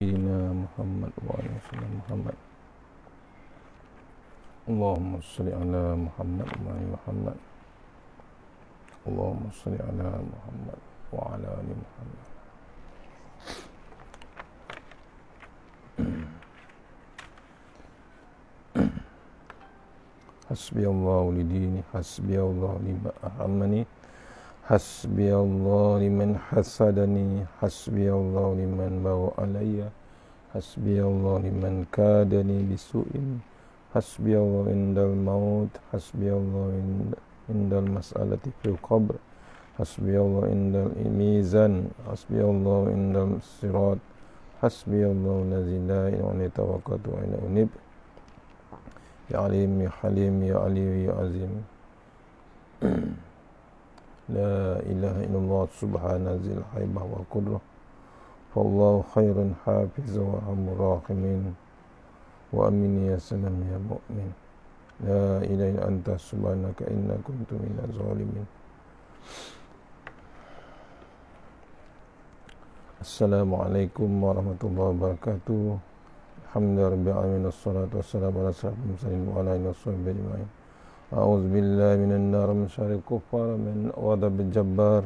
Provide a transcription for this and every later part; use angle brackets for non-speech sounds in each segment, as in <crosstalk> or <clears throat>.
سيدنا محمد وعلى سيدنا محمد اللهم صل على محمد وعلى محمد اللهم صل على محمد وعلى ال محمد حسبي الله لديني حسبي الله لما أهمني حسبي الله لمن حسدني حسبي الله لمن بغى علي حسبي الله لمن كادني بسوء حسبي الله عند الموت حسبي الله عند المسألة في القبر حسبي الله عند الميزان حسبي الله عند الصراط حسبي الله الذي لا إله إلا هو توكلت أنيب يا عليم يا حليم يا علي يا عظيم <clears throat> لا إله إلا الله سبحان ذي الحيبة والقدرة فالله خير حافظ وعم راقمين يا سلام يا مؤمن لا إله إلا أنت سبحانك إنا كنت من الظالمين السلام عليكم ورحمة الله وبركاته الحمد لله رب العالمين والصلاة والسلام على سيدنا محمد وعلى آله وصحبه أجمعين أعوذ بالله من النار من شر الكفار من غضب الجبار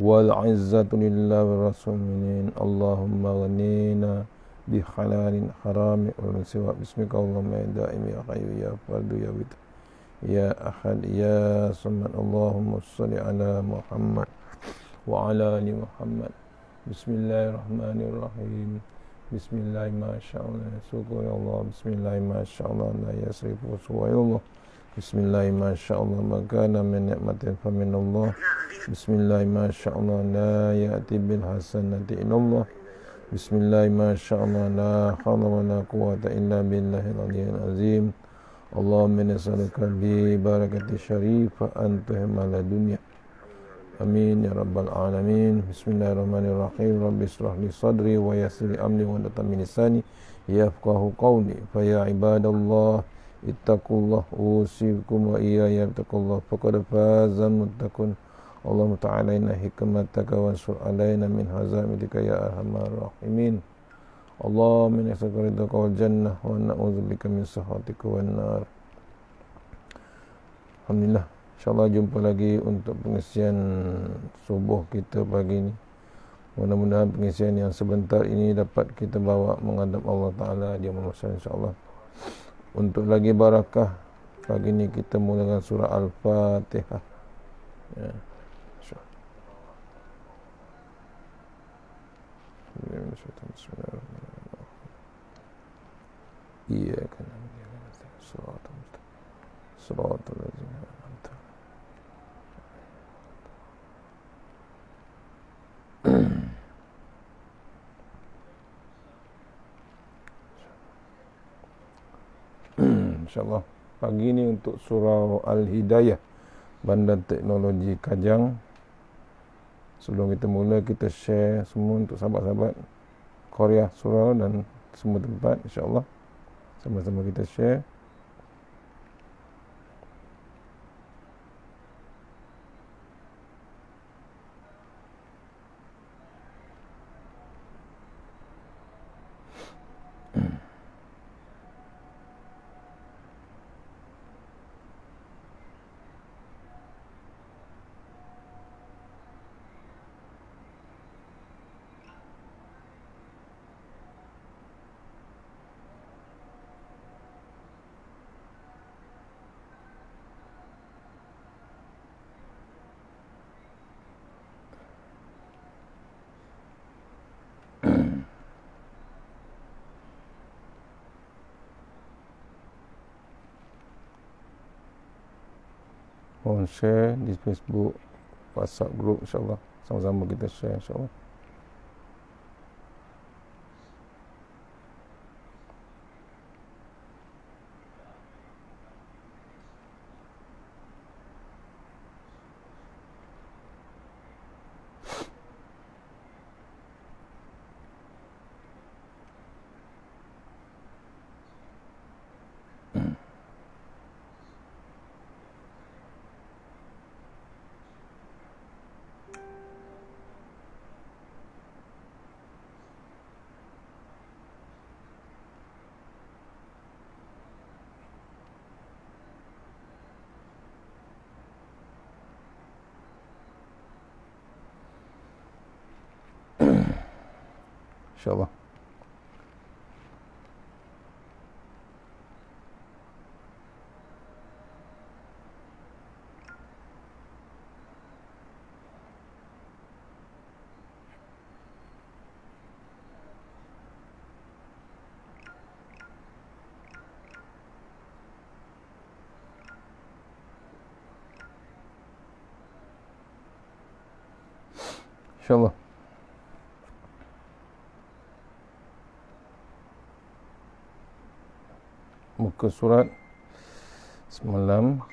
والعزة لله والرسول منين اللهم غنينا بحلال حرام ومن سوى بسمك اللهم يا دائم يا غيب يا فرد يا ود يا أحد يا صمد اللهم صل على محمد وعلى آل محمد بسم الله الرحمن الرحيم بسم الله ما شاء الله سوكو يا الله بسم الله ما شاء الله لا يسرق سوى الله Bismillahirrahmanirrahim. Masya-Allah maka nama nikmatin fa minallah. Bismillahirrahmanirrahim. Masya-Allah la ya'ti bil hasanati illallah. Bismillahirrahmanirrahim. allah la hawla wa la quwwata illa billahil aliyyil azim. Allahumma nas'aluka bi barakati syarifa an tuhimma la dunya. Amin ya rabbal alamin. Bismillahirrahmanirrahim. Rabbi israh li sadri wa yassir amri wa la lisani yafqahu qawli. Fa ya ibadallah اتقوا الله أوصيكم وإياي اتقوا الله فقد فاز المتقون اللهم تعالى إن حكمتك وانصر علينا من هزامتك يا أرحم الراحمين اللهم إنك تريدك والجنة وأنا أعوذ بك من سخطك والنار الحمد لله InsyaAllah jumpa lagi untuk pengisian subuh kita pagi ini. Mudah-mudahan pengisian yang sebentar ini dapat kita bawa menghadap Allah Ta'ala. Dia memasak insyaAllah untuk lagi barakah pagi ni kita mulakan surah al-fatihah ya Bismillahirrahmanirrahim. Iyyaka na'budu wa iyyaka insyaAllah pagi ni untuk surau Al-Hidayah Bandar Teknologi Kajang sebelum kita mula kita share semua untuk sahabat-sahabat Korea surau dan semua tempat insyaAllah sama-sama kita share mohon share di Facebook WhatsApp group insyaAllah sama-sama kita share insyaAllah Insyaallah. Muka surat semalam.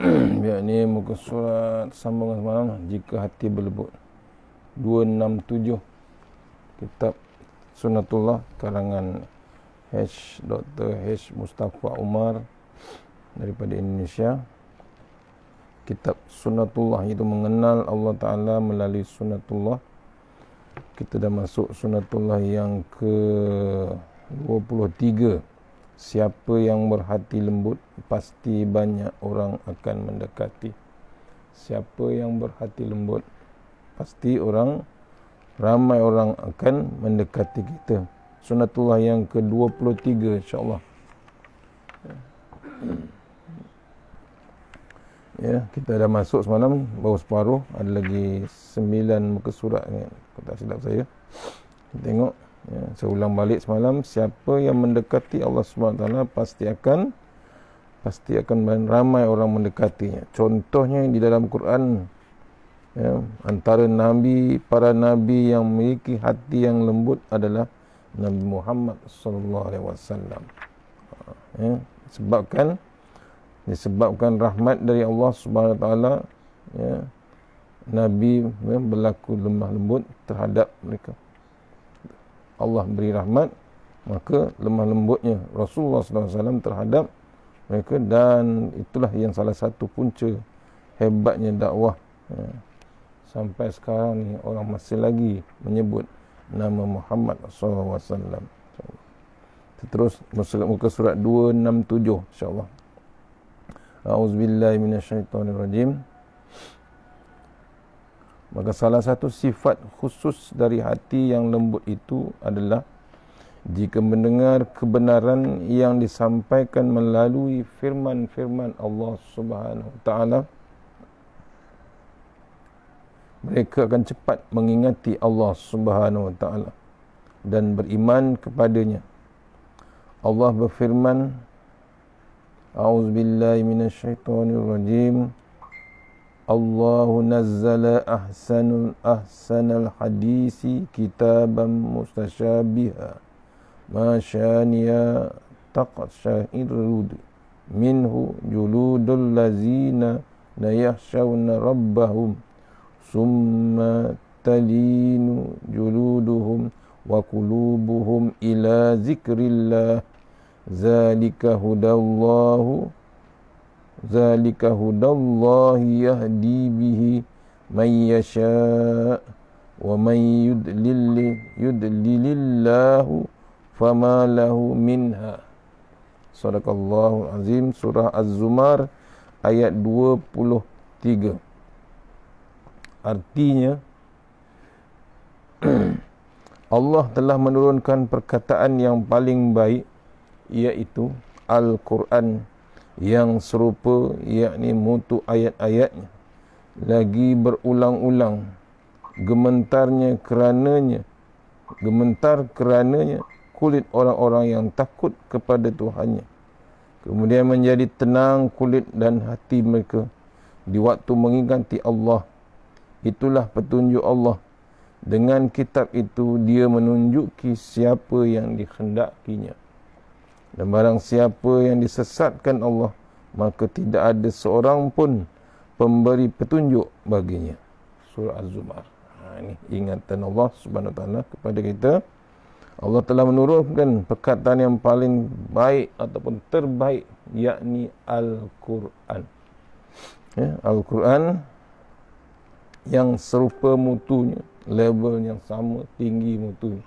Biar ni muka surat sambung semalam jika hati berlebut. 267 kitab sunatullah kalangan H. Dr. H. Mustafa Umar daripada Indonesia kitab Sunatullah itu mengenal Allah Ta'ala melalui Sunatullah. kita dah masuk Sunatullah yang ke 23 siapa yang berhati lembut pasti banyak orang akan mendekati siapa yang berhati lembut pasti orang ramai orang akan mendekati kita sunatullah yang ke-23 insyaAllah. Ya, kita dah masuk semalam baru separuh ada lagi 9 muka surat ni kalau silap saya kita tengok ya, saya ulang balik semalam siapa yang mendekati Allah SWT pasti akan pasti akan ramai orang mendekatinya contohnya di dalam Quran ya, antara nabi para nabi yang memiliki hati yang lembut adalah Nabi Muhammad sallallahu alaihi wasallam. Ah, ya. sebabkan disebabkan rahmat dari Allah Subhanahu wa taala ya Nabi ya, berlaku lemah lembut terhadap mereka. Allah beri rahmat maka lemah lembutnya Rasulullah sallallahu alaihi wasallam terhadap mereka dan itulah yang salah satu punca hebatnya dakwah ya. sampai sekarang ni orang masih lagi menyebut nama Muhammad SAW. Terus muka surat 267 insyaAllah. A'udzubillahi minasyaitonirrajim. Maka salah satu sifat khusus dari hati yang lembut itu adalah jika mendengar kebenaran yang disampaikan melalui firman-firman Allah Subhanahu taala mereka akan cepat mengingati Allah Subhanahu wa taala dan beriman kepadanya Allah berfirman A'uz A'udzubillahi minasyaitonir rajim الله نزل أحسن أحسن الحديث كتابا مستشابها ما شانيا تقشعر منه جلود الذين ليخشون ربهم ثم تلين جلودهم وقلوبهم إلى ذكر الله ذلك هدى الله ذلك هدى الله يهدي به من يشاء ومن يدلل, يدلل الله فما له منها صدق الله العظيم سورة الزمار آيات 23 artinya <clears throat> Allah telah menurunkan perkataan yang paling baik iaitu Al-Quran yang serupa yakni mutu ayat-ayatnya lagi berulang-ulang gementarnya kerananya gementar kerananya kulit orang-orang yang takut kepada Tuhannya kemudian menjadi tenang kulit dan hati mereka di waktu mengingati Allah Itulah petunjuk Allah. Dengan kitab itu, dia menunjuki siapa yang dikhendakinya. Dan barang siapa yang disesatkan Allah, maka tidak ada seorang pun pemberi petunjuk baginya. Surah Az-Zumar. Ha, ini ingatan Allah subhanahu wa kepada kita. Allah telah menurunkan perkataan yang paling baik ataupun terbaik, yakni Al-Quran. Ya, Al-Quran yang serupa mutunya level yang sama tinggi mutunya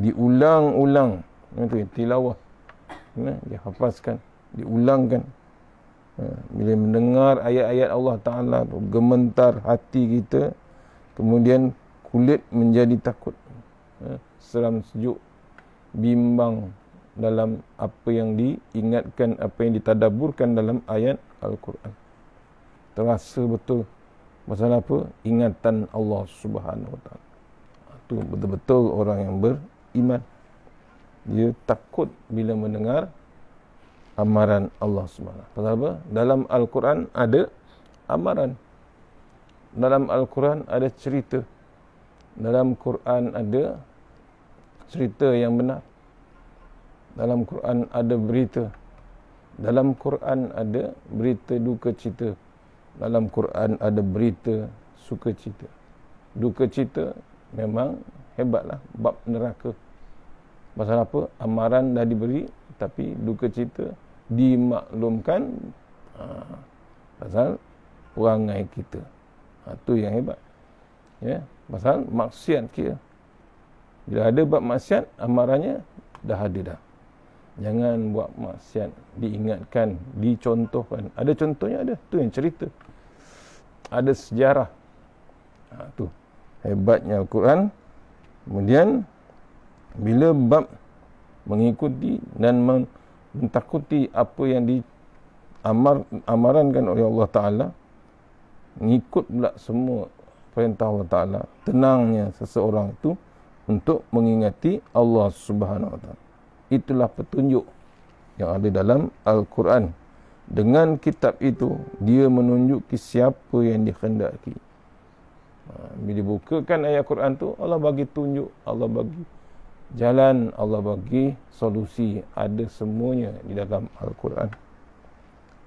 diulang-ulang itu tilawah kan? dia hafazkan diulangkan ha, bila mendengar ayat-ayat Allah Ta'ala tu hati kita kemudian kulit menjadi takut ha, seram sejuk bimbang dalam apa yang diingatkan apa yang ditadaburkan dalam ayat Al-Quran terasa betul Masalah apa? Ingatan Allah Subhanahu Wa Taala. Itu betul-betul orang yang beriman. Dia takut bila mendengar amaran Allah Subhanahu Wa apa? Dalam Al-Quran ada amaran. Dalam Al-Quran ada cerita. Dalam Quran ada cerita yang benar. Dalam Quran ada berita. Dalam Quran ada berita duka cita dalam Quran ada berita suka cita, Duka cita memang hebatlah bab neraka. Pasal apa? Amaran dah diberi tapi duka cita dimaklumkan ha, pasal perangai kita. Ha, tu yang hebat. Ya, pasal maksiat kita. Bila ada bab maksiat, amarannya dah ada dah. Jangan buat maksiat diingatkan, dicontohkan. Ada contohnya ada, tu yang cerita ada sejarah ha, tu hebatnya Al-Quran kemudian bila bab mengikuti dan mentakuti apa yang di amar, amarankan oleh Allah Ta'ala mengikut pula semua perintah Allah Ta'ala tenangnya seseorang itu untuk mengingati Allah Subhanahu Wa Ta'ala itulah petunjuk yang ada dalam Al-Quran dengan kitab itu dia menunjuki siapa yang dikehendaki ha, bila dibukakan ayat Quran tu Allah bagi tunjuk Allah bagi jalan Allah bagi solusi ada semuanya di dalam Al-Quran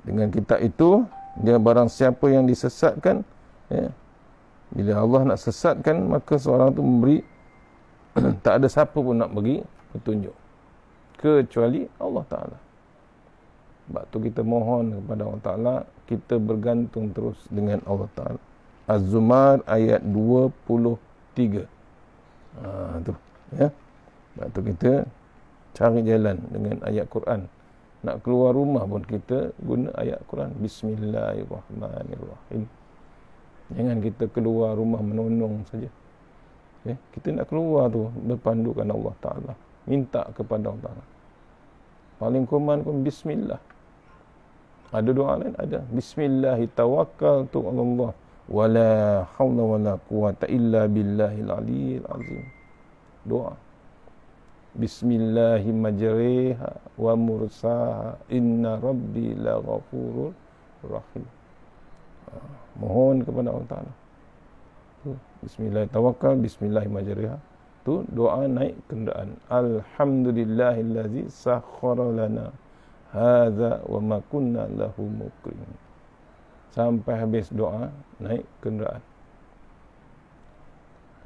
dengan kitab itu dia barang siapa yang disesatkan ya bila Allah nak sesatkan maka seorang tu memberi <clears throat> tak ada siapa pun nak bagi petunjuk kecuali Allah Taala sebab tu kita mohon kepada Allah Ta'ala Kita bergantung terus dengan Allah Ta'ala Az-Zumar ayat 23 ha, tu. Ya? Sebab tu kita cari jalan dengan ayat Quran Nak keluar rumah pun kita guna ayat Quran Bismillahirrahmanirrahim Jangan kita keluar rumah menonong saja okay? Ya, kita nak keluar tu berpandukan Allah Ta'ala Minta kepada Allah Ta'ala Paling kuman pun Bismillah ada doa lain? Ada. Bismillahirrahmanirrahim. Wala hawla wala quwata illa billahil aliyil azim. Doa. Bismillahimajriha wa mursaha inna rabbi la ghafurur rahim. Ah, mohon kepada Allah Ta'ala. Bismillahirrahmanirrahim. Bismillahimajriha. Tu doa naik kenderaan. Alhamdulillahillazi sakhara lana hadza wa ma kunna lahu muqrin sampai habis doa naik kenderaan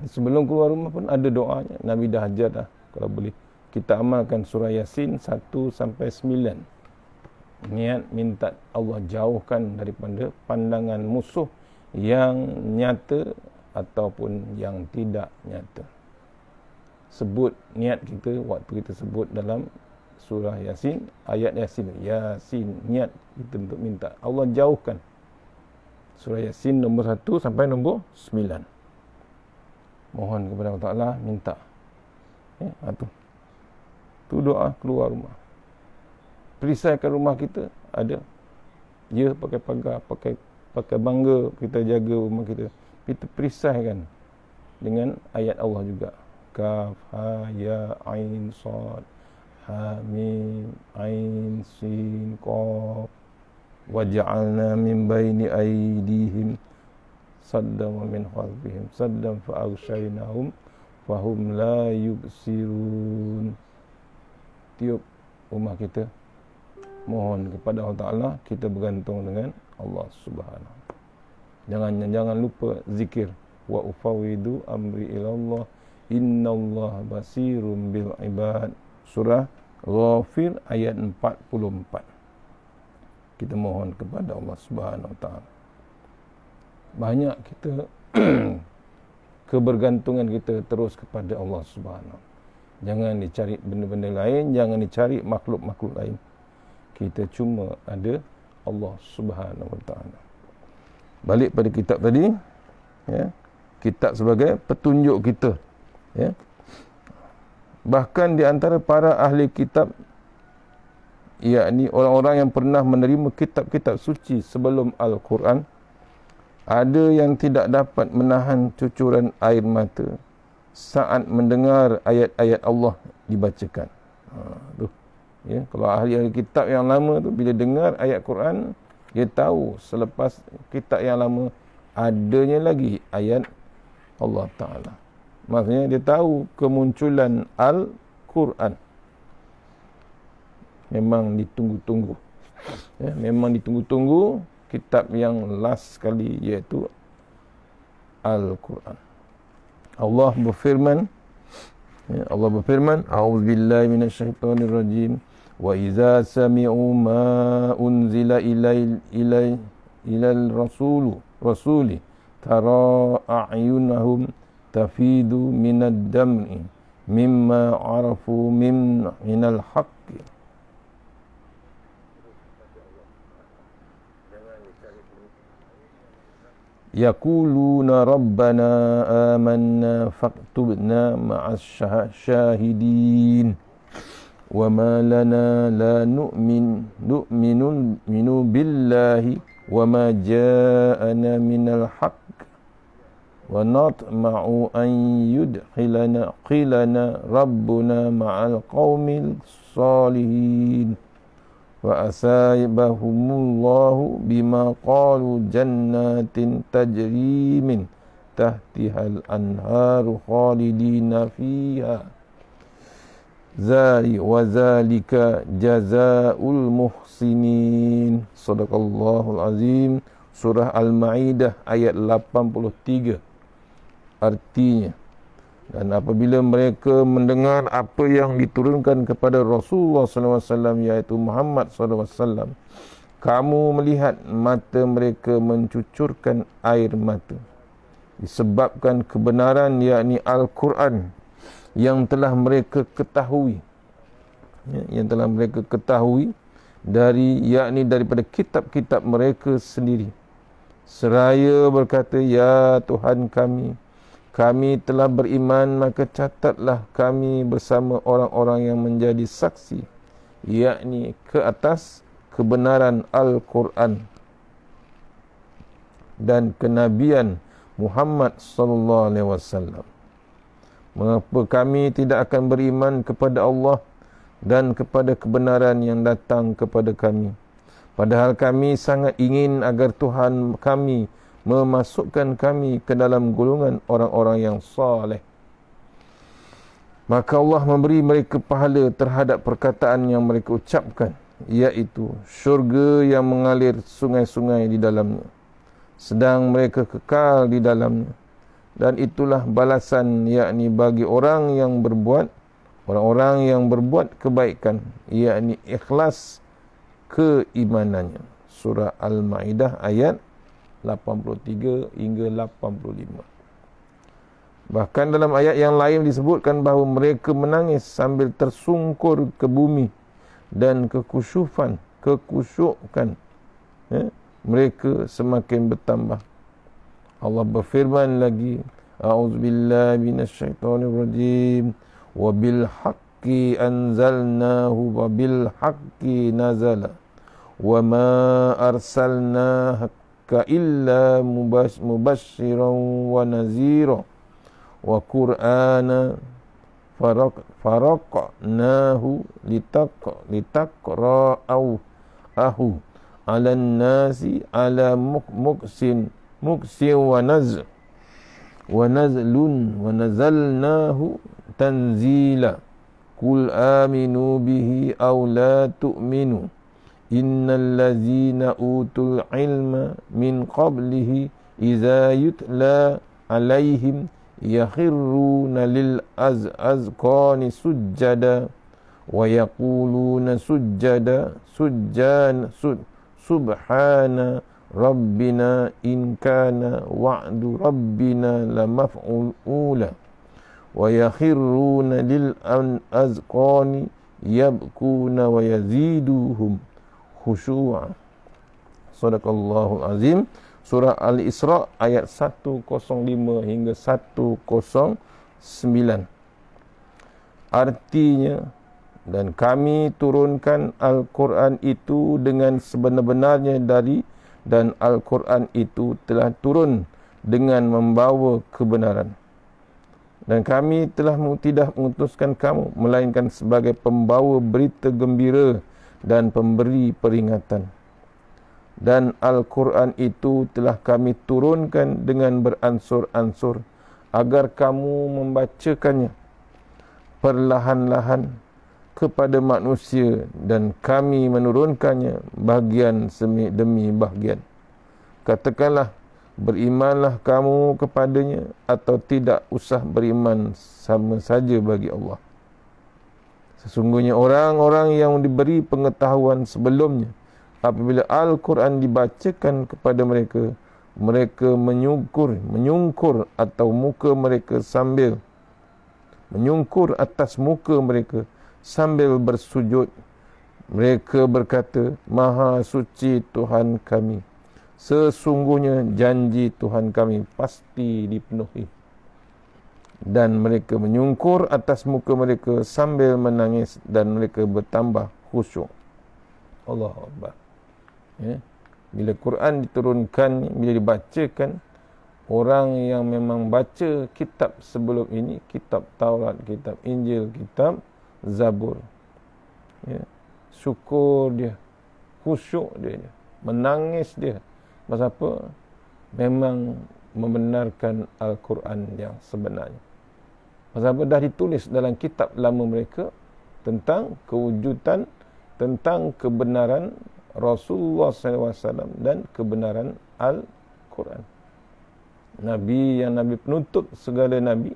sebelum keluar rumah pun ada doanya nabi dah ajar dah kalau boleh kita amalkan surah yasin 1 sampai 9 niat minta Allah jauhkan daripada pandangan musuh yang nyata ataupun yang tidak nyata sebut niat kita waktu kita sebut dalam surah Yasin, ayat Yasin. Yasin, niat itu untuk minta. Allah jauhkan surah Yasin nombor 1 sampai nombor 9. Mohon kepada Allah Ta'ala, minta. Ya, tu Itu doa keluar rumah. Perisaikan rumah kita, ada. Ya, pakai pagar, pakai pakai bangga kita jaga rumah kita. Kita kan dengan ayat Allah juga. Kaf, ha, ya, ain, sod ha mim ain sin qaf waj'alna min baini aydihim saddam wa min khalfihim saddam fa aghshaynahum fa hum la yubsirun tiup rumah kita mohon kepada Allah Taala kita bergantung dengan Allah Subhanahu jangan jangan lupa zikir wa ufawidu amri ila Allah innallaha basirun bil ibad surah Ghafir ayat 44. Kita mohon kepada Allah Subhanahu Wa Taala. Banyak kita <clears throat> kebergantungan kita terus kepada Allah Subhanahu. Jangan dicari benda-benda lain, jangan dicari makhluk-makhluk lain. Kita cuma ada Allah Subhanahu Wa Taala. Balik pada kitab tadi, ya. Kitab sebagai petunjuk kita, ya bahkan di antara para ahli kitab yakni orang-orang yang pernah menerima kitab-kitab suci sebelum Al-Quran ada yang tidak dapat menahan cucuran air mata saat mendengar ayat-ayat Allah dibacakan. Ha, tu. Ya, kalau ahli, ahli kitab yang lama tu bila dengar ayat Quran, dia tahu selepas kitab yang lama adanya lagi ayat Allah Taala maksudnya dia tahu kemunculan Al-Quran memang ditunggu-tunggu ya, memang ditunggu-tunggu kitab yang last sekali iaitu Al-Quran Allah berfirman ya, Allah berfirman A'udzubillah minasyaitanirrajim wa iza sami'u ma unzila ilai ilai ilal rasulu rasuli tara a'yunahum tafidu minad dam'i mimma arafu min al-haqq yaquluna rabbana amanna faqtubna ma'ash shahidin wa ma lana la nu'min nu'minu billahi wa ma ja'ana min al-haqq ونطمع أن يدخلنا قيلنا ربنا مع القوم الصالحين وأثابهم الله بما قالوا جنات تجري من تحتها الأنهار خالدين فيها ذلك وذلك جزاء المحسنين صدق الله العظيم Surah Al-Ma'idah ayat 83 artinya dan apabila mereka mendengar apa yang diturunkan kepada Rasulullah SAW iaitu Muhammad SAW kamu melihat mata mereka mencucurkan air mata disebabkan kebenaran yakni Al-Quran yang telah mereka ketahui ya, yang telah mereka ketahui dari yakni daripada kitab-kitab mereka sendiri seraya berkata ya Tuhan kami kami telah beriman maka catatlah kami bersama orang-orang yang menjadi saksi yakni ke atas kebenaran al-Quran dan kenabian Muhammad sallallahu alaihi wasallam mengapa kami tidak akan beriman kepada Allah dan kepada kebenaran yang datang kepada kami padahal kami sangat ingin agar Tuhan kami memasukkan kami ke dalam golongan orang-orang yang saleh. Maka Allah memberi mereka pahala terhadap perkataan yang mereka ucapkan, iaitu syurga yang mengalir sungai-sungai di dalamnya. Sedang mereka kekal di dalamnya. Dan itulah balasan yakni bagi orang yang berbuat, orang-orang yang berbuat kebaikan, yakni ikhlas keimanannya. Surah Al-Ma'idah ayat 83 hingga 85. Bahkan dalam ayat yang lain disebutkan bahawa mereka menangis sambil tersungkur ke bumi dan kekusufan, kekusukan eh, ya, mereka semakin bertambah. Allah berfirman lagi, A'udzubillahi minasyaitonir rajim wa bil haqqi anzalnahu wa bil haqqi nazala wama ma arsalnahu يَأْتِكَ إِلَّا مُبَشِّرًا وَنَزِيرًا وَقُرْآنًا فَرَقْنَاهُ لِتَقْرَأَهُ عَلَى النَّاسِ عَلَى مُقْسِنْ مُقْسِنْ وَنَزْرٍ وَنَزْلٌ وَنَزَلْنَاهُ تَنْزِيلًا قُلْ آمِنُوا بِهِ أَوْ لَا تُؤْمِنُوا إن الذين أوتوا العلم من قبله إذا يتلى عليهم يخرون للأذكان سجدا ويقولون سجدا سجان سبحان ربنا إن كان وعد ربنا لمفعولا ويخرون للأذكان يبكون ويزيدهم khusyua. Sadaqallahul azim. Surah Al-Isra ayat 105 hingga 109. Artinya dan kami turunkan Al-Quran itu dengan sebenar-benarnya dari dan Al-Quran itu telah turun dengan membawa kebenaran. Dan kami telah tidak mengutuskan kamu melainkan sebagai pembawa berita gembira dan pemberi peringatan. Dan Al-Quran itu telah kami turunkan dengan beransur-ansur agar kamu membacakannya perlahan-lahan kepada manusia dan kami menurunkannya bahagian demi bahagian. Katakanlah, berimanlah kamu kepadanya atau tidak usah beriman sama saja bagi Allah. Sesungguhnya orang-orang yang diberi pengetahuan sebelumnya apabila Al-Quran dibacakan kepada mereka mereka menyungkur menyungkur atau muka mereka sambil menyungkur atas muka mereka sambil bersujud mereka berkata maha suci Tuhan kami sesungguhnya janji Tuhan kami pasti dipenuhi dan mereka menyungkur atas muka mereka sambil menangis dan mereka bertambah khusyuk. Allah Akbar. Ya. Bila Quran diturunkan, bila dibacakan, orang yang memang baca kitab sebelum ini, kitab Taurat, kitab Injil, kitab Zabur. Ya. Syukur dia. Khusyuk dia. Menangis dia. Masa apa? Memang membenarkan Al-Quran yang sebenarnya. Pasal apa? Dah ditulis dalam kitab lama mereka tentang kewujudan, tentang kebenaran Rasulullah SAW dan kebenaran Al-Quran. Nabi yang Nabi penutup segala Nabi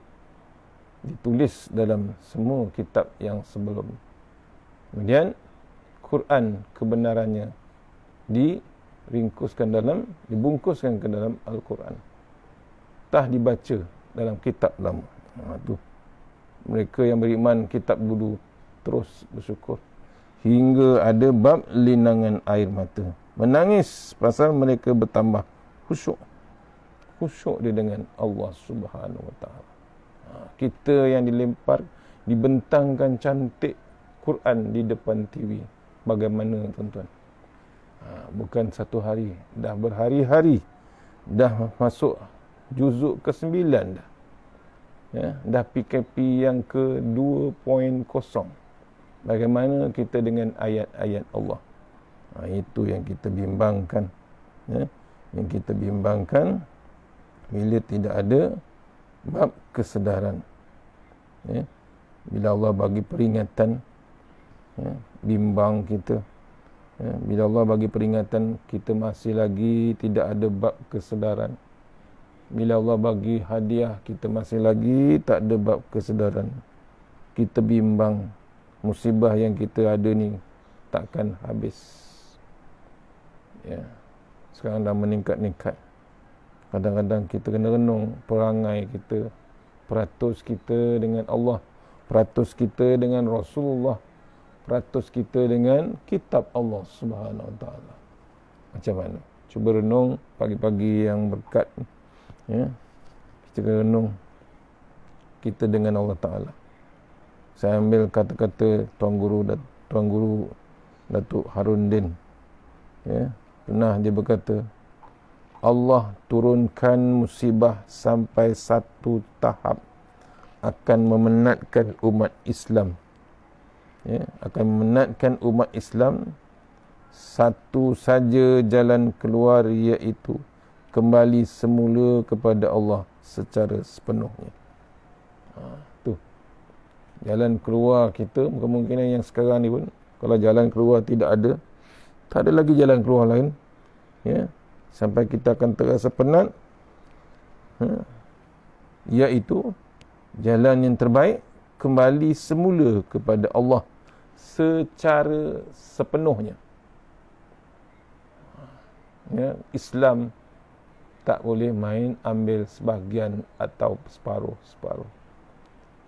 ditulis dalam semua kitab yang sebelum. Kemudian, Quran kebenarannya diringkuskan dalam, dibungkuskan ke dalam Al-Quran. Tah dibaca dalam kitab lama. Ha, tu mereka yang beriman kitab budu terus bersyukur hingga ada bab linangan air mata menangis pasal mereka bertambah khusyuk khusyuk dia dengan Allah Subhanahu Wa Taala ha, kita yang dilempar dibentangkan cantik Quran di depan TV bagaimana tuan-tuan ha, bukan satu hari dah berhari-hari dah masuk juzuk ke-9 dah ya, dah PKP yang ke 2.0 bagaimana kita dengan ayat-ayat Allah ha, itu yang kita bimbangkan ya, yang kita bimbangkan bila tidak ada bab kesedaran ya, bila Allah bagi peringatan ya, bimbang kita ya, bila Allah bagi peringatan kita masih lagi tidak ada bab kesedaran bila Allah bagi hadiah kita masih lagi tak ada bab kesedaran kita bimbang musibah yang kita ada ni takkan habis ya sekarang dah meningkat-ningkat kadang-kadang kita kena renung perangai kita peratus kita dengan Allah peratus kita dengan Rasulullah peratus kita dengan kitab Allah Subhanahu Wa Taala macam mana cuba renung pagi-pagi yang berkat ni ya kita renung kita dengan Allah Taala saya ambil kata-kata tuan guru dan tuan guru Datuk Harun Din ya pernah dia berkata Allah turunkan musibah sampai satu tahap akan memenatkan umat Islam ya akan memenatkan umat Islam satu saja jalan keluar iaitu kembali semula kepada Allah secara sepenuhnya. Ha, tu. Jalan keluar kita, kemungkinan yang sekarang ni pun, kalau jalan keluar tidak ada, tak ada lagi jalan keluar lain. Ya. Sampai kita akan terasa penat. Ha, iaitu, jalan yang terbaik, kembali semula kepada Allah secara sepenuhnya. Ha, ya, Islam tak boleh main ambil sebahagian atau separuh separuh.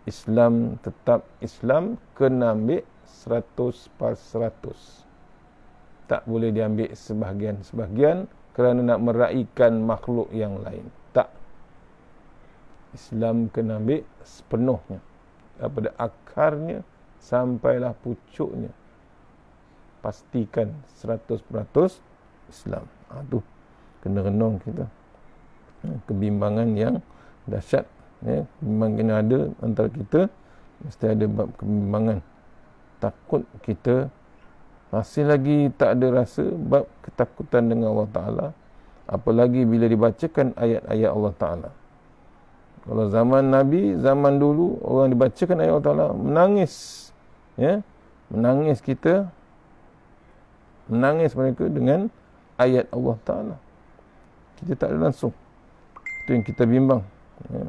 Islam tetap Islam kena ambil 100 per seratus. Tak boleh diambil sebahagian sebahagian kerana nak meraikan makhluk yang lain. Tak. Islam kena ambil sepenuhnya. Daripada akarnya sampailah pucuknya. Pastikan seratus per 100 Islam. Aduh, ha, kena renung kita kebimbangan yang dahsyat ya memang kena ada antara kita mesti ada bab kebimbangan takut kita masih lagi tak ada rasa bab ketakutan dengan Allah Ta'ala apalagi bila dibacakan ayat-ayat Allah Ta'ala kalau zaman Nabi, zaman dulu orang dibacakan ayat Allah Ta'ala menangis ya menangis kita menangis mereka dengan ayat Allah Ta'ala kita tak ada langsung itu yang kita bimbang. Ya.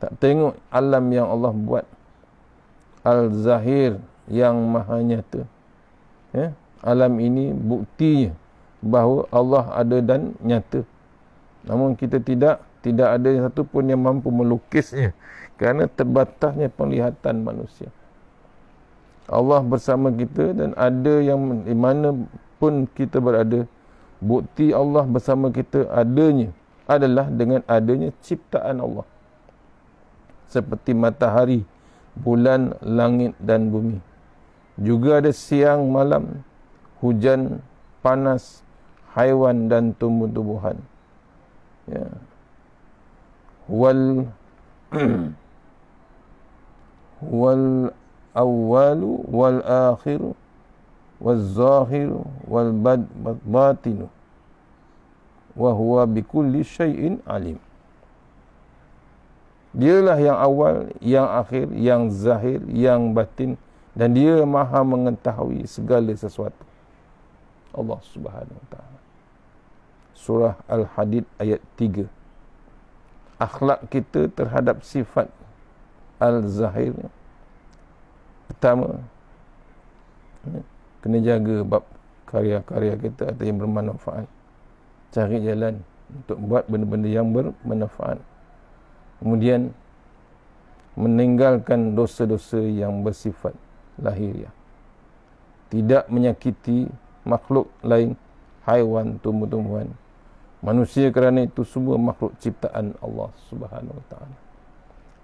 Tak tengok alam yang Allah buat. Al-Zahir yang maha nyata. Ya. Alam ini buktinya bahawa Allah ada dan nyata. Namun kita tidak, tidak ada satu pun yang mampu melukisnya. Kerana terbatasnya penglihatan manusia. Allah bersama kita dan ada yang di mana pun kita berada. Bukti Allah bersama kita adanya adalah dengan adanya ciptaan Allah. Seperti matahari, bulan, langit dan bumi. Juga ada siang, malam, hujan, panas, haiwan dan tumbuh-tumbuhan. Ya. Wal <clears throat> wal awal wal akhir wal zahir wal batin. -bat wa huwa bikulli syai'in alim. Dialah yang awal, yang akhir, yang zahir, yang batin dan dia maha mengetahui segala sesuatu. Allah Subhanahu Wa Taala. Surah Al-Hadid ayat 3. Akhlak kita terhadap sifat al-zahir pertama kena jaga bab karya-karya kita atau yang bermanfaat cari jalan untuk buat benda-benda yang bermanfaat kemudian meninggalkan dosa-dosa yang bersifat lahiriah tidak menyakiti makhluk lain haiwan tumbuh-tumbuhan manusia kerana itu semua makhluk ciptaan Allah Subhanahu Wa Taala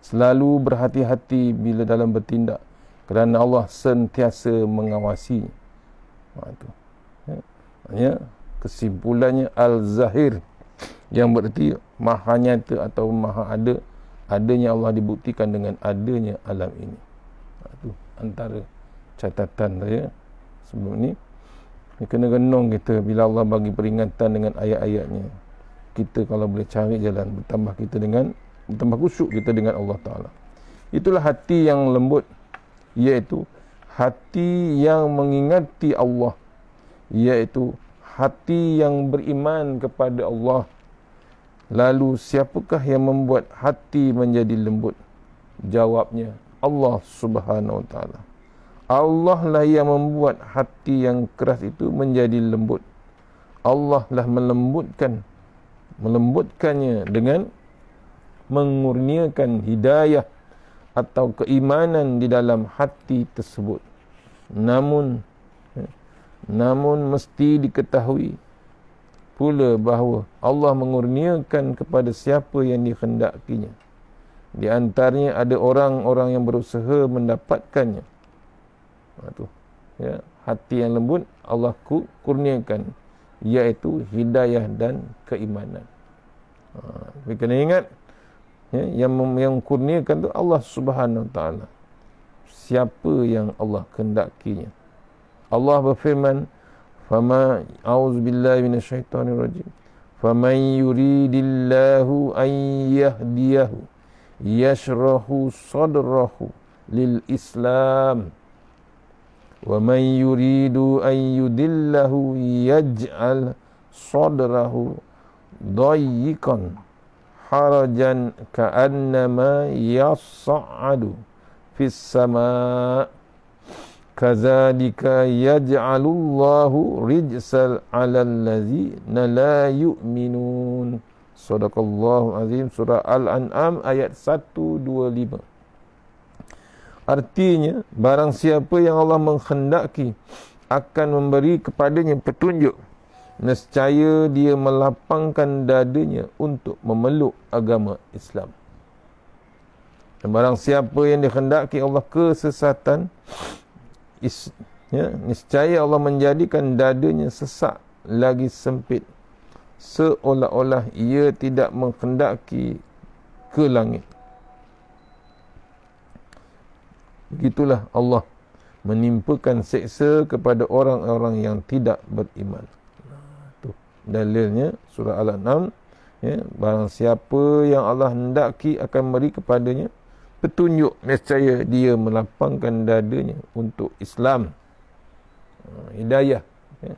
selalu berhati-hati bila dalam bertindak kerana Allah sentiasa mengawasi ha, tu. ya kesimpulannya al-zahir yang berarti maha nyata atau maha ada adanya Allah dibuktikan dengan adanya alam ini itu ha, antara catatan saya sebelum ini ini kena renung kita bila Allah bagi peringatan dengan ayat-ayatnya kita kalau boleh cari jalan bertambah kita dengan bertambah kusuk kita dengan Allah Ta'ala itulah hati yang lembut iaitu hati yang mengingati Allah iaitu hati yang beriman kepada Allah lalu siapakah yang membuat hati menjadi lembut jawabnya Allah Subhanahu wa taala Allah lah yang membuat hati yang keras itu menjadi lembut Allah lah melembutkan melembutkannya dengan mengurniakan hidayah atau keimanan di dalam hati tersebut namun Namun mesti diketahui pula bahawa Allah mengurniakan kepada siapa yang dikehendakinya. Di antaranya ada orang-orang yang berusaha mendapatkannya. Ha, tu. Ya, hati yang lembut Allah ku kurniakan iaitu hidayah dan keimanan. Ha, kena ingat ya, yang yang kurniakan tu Allah Subhanahu Taala. Siapa yang Allah kehendakinya? Allah berfirman fama auz billahi minasyaitonir rajim faman yuridillahu an yahdiyahu yashrahu sadrahu lil islam wa man yuridu an yudillahu yaj'al sadrahu dayyikan harajan ka'annama yas'adu fis sama' kadzalika yaj'alullahu rijsal 'alal ladzina la yu'minun sadaqallahu azim surah al-an'am ayat 125 artinya barang siapa yang Allah menghendaki akan memberi kepadanya petunjuk nescaya dia melapangkan dadanya untuk memeluk agama Islam dan barang siapa yang dihendaki Allah kesesatan is, ya, niscaya Allah menjadikan dadanya sesak lagi sempit seolah-olah ia tidak menghendaki ke langit begitulah Allah menimpakan seksa kepada orang-orang yang tidak beriman itu dalilnya surah Al-An'am ya, barang siapa yang Allah hendaki akan beri kepadanya petunjuk nescaya dia melapangkan dadanya untuk Islam ah, hidayah ya.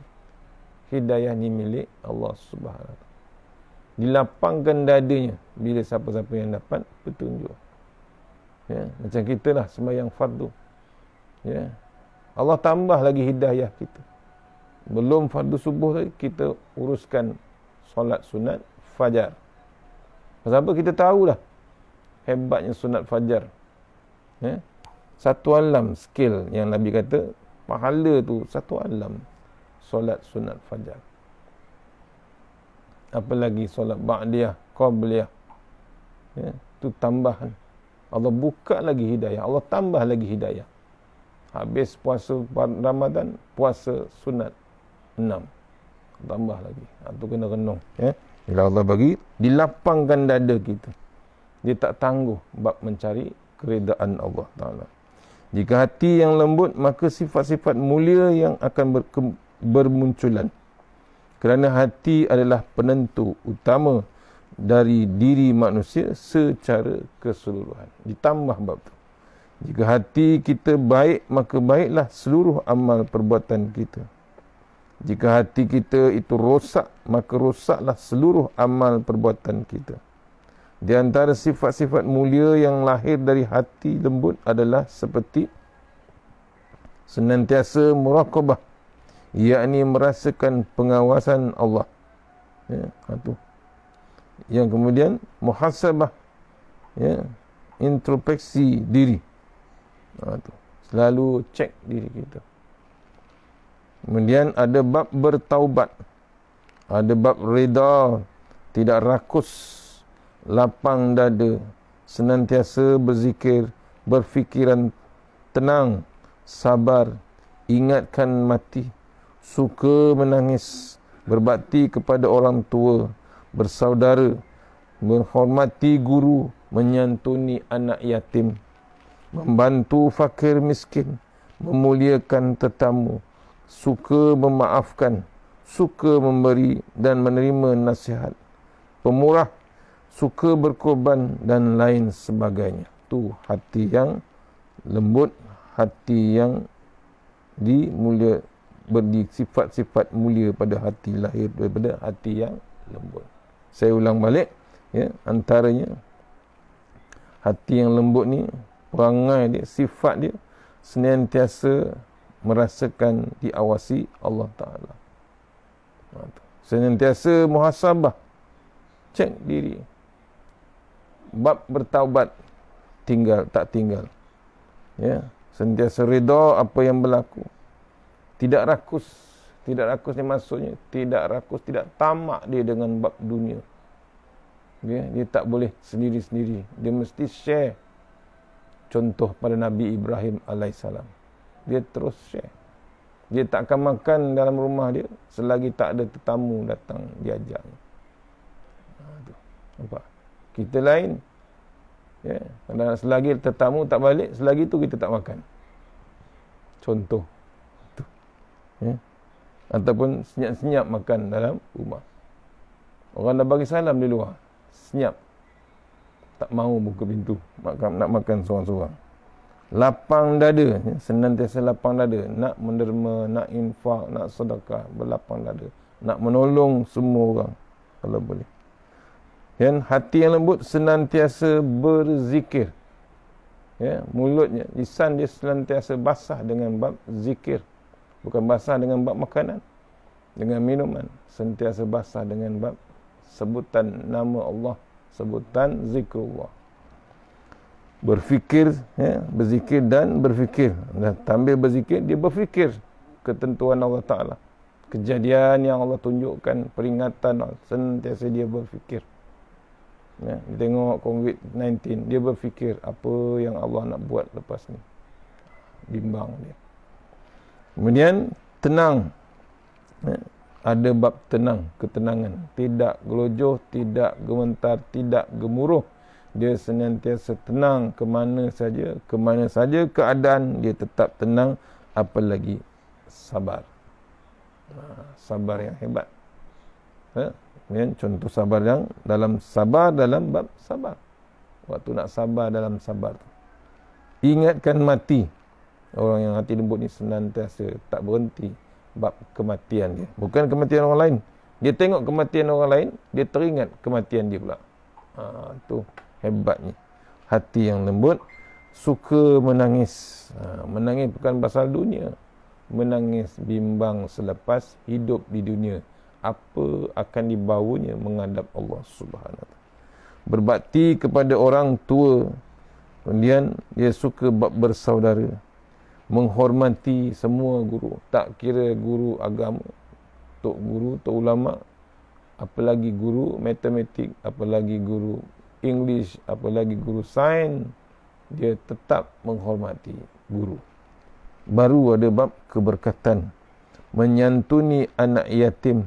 hidayah ni milik Allah Subhanahu dilapangkan dadanya bila siapa-siapa yang dapat petunjuk ya macam kita lah sembahyang fardu ya Allah tambah lagi hidayah kita belum fardu subuh tadi kita uruskan solat sunat fajar sebab kita tahu lah hebatnya sunat fajar ya? satu alam skill yang Nabi kata pahala tu satu alam solat sunat fajar apalagi solat ba'diyah qabliyah ya tu tambahan Allah buka lagi hidayah Allah tambah lagi hidayah habis puasa Ramadan puasa sunat enam, tambah lagi ha, tu kena renung ya bila Allah bagi dilapangkan dada kita dia tak tangguh bab mencari keredaan Allah Taala. Jika hati yang lembut maka sifat-sifat mulia yang akan bermunculan. Kerana hati adalah penentu utama dari diri manusia secara keseluruhan. Ditambah bab tu. Jika hati kita baik maka baiklah seluruh amal perbuatan kita. Jika hati kita itu rosak maka rosaklah seluruh amal perbuatan kita. Di antara sifat-sifat mulia yang lahir dari hati lembut adalah seperti senantiasa muraqabah yakni merasakan pengawasan Allah. Ya, satu. Ha yang kemudian muhasabah ya, introspeksi diri. Ha, tu. Selalu cek diri kita. Kemudian ada bab bertaubat. Ada bab reda tidak rakus lapang dada, senantiasa berzikir, berfikiran tenang, sabar, ingatkan mati, suka menangis, berbakti kepada orang tua, bersaudara, menghormati guru, menyantuni anak yatim, membantu fakir miskin, memuliakan tetamu, suka memaafkan, suka memberi dan menerima nasihat, pemurah suka berkorban dan lain sebagainya. Tu hati yang lembut, hati yang dimulia berdi sifat-sifat mulia pada hati lahir daripada hati yang lembut. Saya ulang balik ya, antaranya hati yang lembut ni perangai dia, sifat dia senantiasa merasakan diawasi Allah Taala. Ha, senantiasa muhasabah. Cek diri bab bertaubat tinggal tak tinggal ya sentiasa redha apa yang berlaku tidak rakus tidak rakus ni maksudnya tidak rakus tidak tamak dia dengan bab dunia ya dia tak boleh sendiri-sendiri dia mesti share contoh pada Nabi Ibrahim alaihissalam dia terus share dia tak akan makan dalam rumah dia selagi tak ada tetamu datang diajak. Ha tu. Nampak? Kita lain Ya. selagi tetamu tak balik, selagi tu kita tak makan. Contoh. Itu. Ya. Ataupun senyap-senyap makan dalam rumah. Orang dah bagi salam di luar. Senyap. Tak mau buka pintu. Makan, nak makan seorang-seorang. Lapang dada. Ya. Senantiasa lapang dada. Nak menderma, nak infak, nak sedekah. Berlapang dada. Nak menolong semua orang. Kalau boleh. Dan hati yang lembut senantiasa berzikir. Ya, mulutnya, lisan dia senantiasa basah dengan bab zikir. Bukan basah dengan bab makanan. Dengan minuman. Sentiasa basah dengan bab sebutan nama Allah. Sebutan zikrullah. Berfikir, ya, berzikir dan berfikir. Dan tambil berzikir, dia berfikir ketentuan Allah Ta'ala. Kejadian yang Allah tunjukkan, peringatan, sentiasa dia berfikir. Ya, dia tengok COVID-19, dia berfikir apa yang Allah nak buat lepas ni. Bimbang dia. Kemudian, tenang. Ya, ada bab tenang, ketenangan. Tidak gelojoh, tidak gementar, tidak gemuruh. Dia senantiasa tenang ke mana saja, ke mana saja keadaan dia tetap tenang. Apalagi sabar. Ha, sabar yang hebat. Ha? ya, contoh sabar yang dalam sabar dalam bab sabar waktu nak sabar dalam sabar ingatkan mati orang yang hati lembut ni senantiasa tak berhenti bab kematian dia bukan kematian orang lain dia tengok kematian orang lain dia teringat kematian dia pula ha, tu hebatnya hati yang lembut suka menangis ha, menangis bukan pasal dunia menangis bimbang selepas hidup di dunia apa akan dibawanya menghadap Allah Subhanahu Wa Berbakti kepada orang tua, kemudian dia suka bab bersaudara, menghormati semua guru, tak kira guru agama, tok guru, tok ulama, apalagi guru matematik, apalagi guru English, apalagi guru sains, dia tetap menghormati guru. Baru ada bab keberkatan menyantuni anak yatim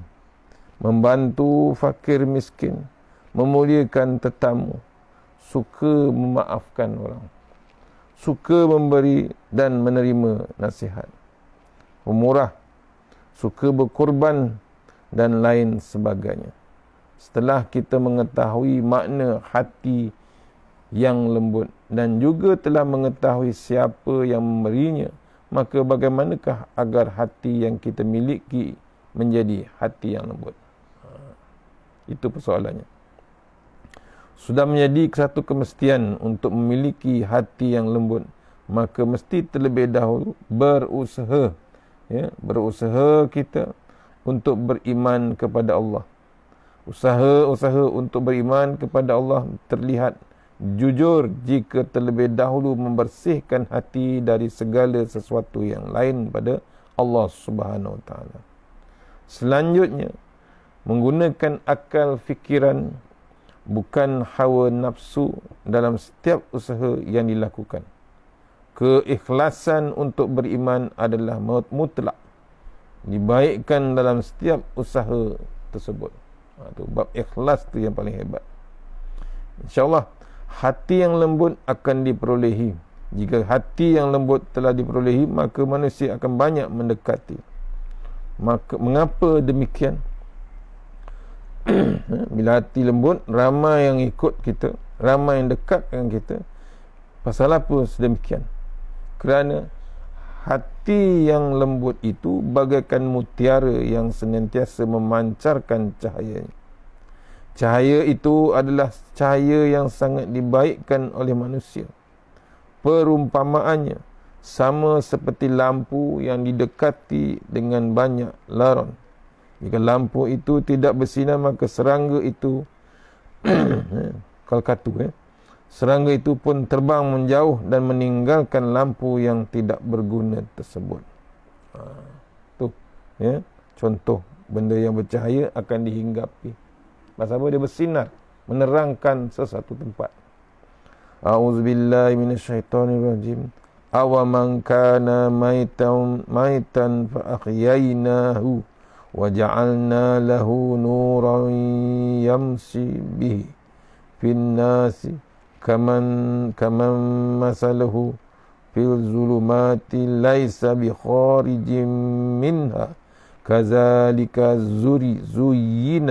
membantu fakir miskin, memuliakan tetamu, suka memaafkan orang, suka memberi dan menerima nasihat, pemurah, suka berkorban dan lain sebagainya. Setelah kita mengetahui makna hati yang lembut dan juga telah mengetahui siapa yang memberinya, maka bagaimanakah agar hati yang kita miliki menjadi hati yang lembut? Itu persoalannya. Sudah menjadi satu kemestian untuk memiliki hati yang lembut, maka mesti terlebih dahulu berusaha ya, berusaha kita untuk beriman kepada Allah. Usaha-usaha untuk beriman kepada Allah terlihat jujur jika terlebih dahulu membersihkan hati dari segala sesuatu yang lain pada Allah Subhanahu Wataala. Selanjutnya, menggunakan akal fikiran bukan hawa nafsu dalam setiap usaha yang dilakukan keikhlasan untuk beriman adalah mutlak dibaikkan dalam setiap usaha tersebut ha, tu, bab ikhlas tu yang paling hebat insyaAllah hati yang lembut akan diperolehi jika hati yang lembut telah diperolehi maka manusia akan banyak mendekati maka, mengapa demikian <clears throat> bila hati lembut ramai yang ikut kita ramai yang dekat dengan kita pasal apa sedemikian kerana hati yang lembut itu bagaikan mutiara yang senantiasa memancarkan cahaya. cahaya itu adalah cahaya yang sangat dibaikkan oleh manusia perumpamaannya sama seperti lampu yang didekati dengan banyak laron jika lampu itu tidak bersinar maka serangga itu <clears throat> kalau ya. Eh? Serangga itu pun terbang menjauh dan meninggalkan lampu yang tidak berguna tersebut. Ha, tu ya, contoh benda yang bercahaya akan dihinggapi. Pasal apa dia bersinar menerangkan sesuatu tempat. A'udzubillahi minasyaitonirrajim. Awa man kana maitan maitan fa ahyainahu. وجعلنا له نورا يمشي به في الناس كمن كمن مثله في الظلمات ليس بخارج منها كذلك زري زين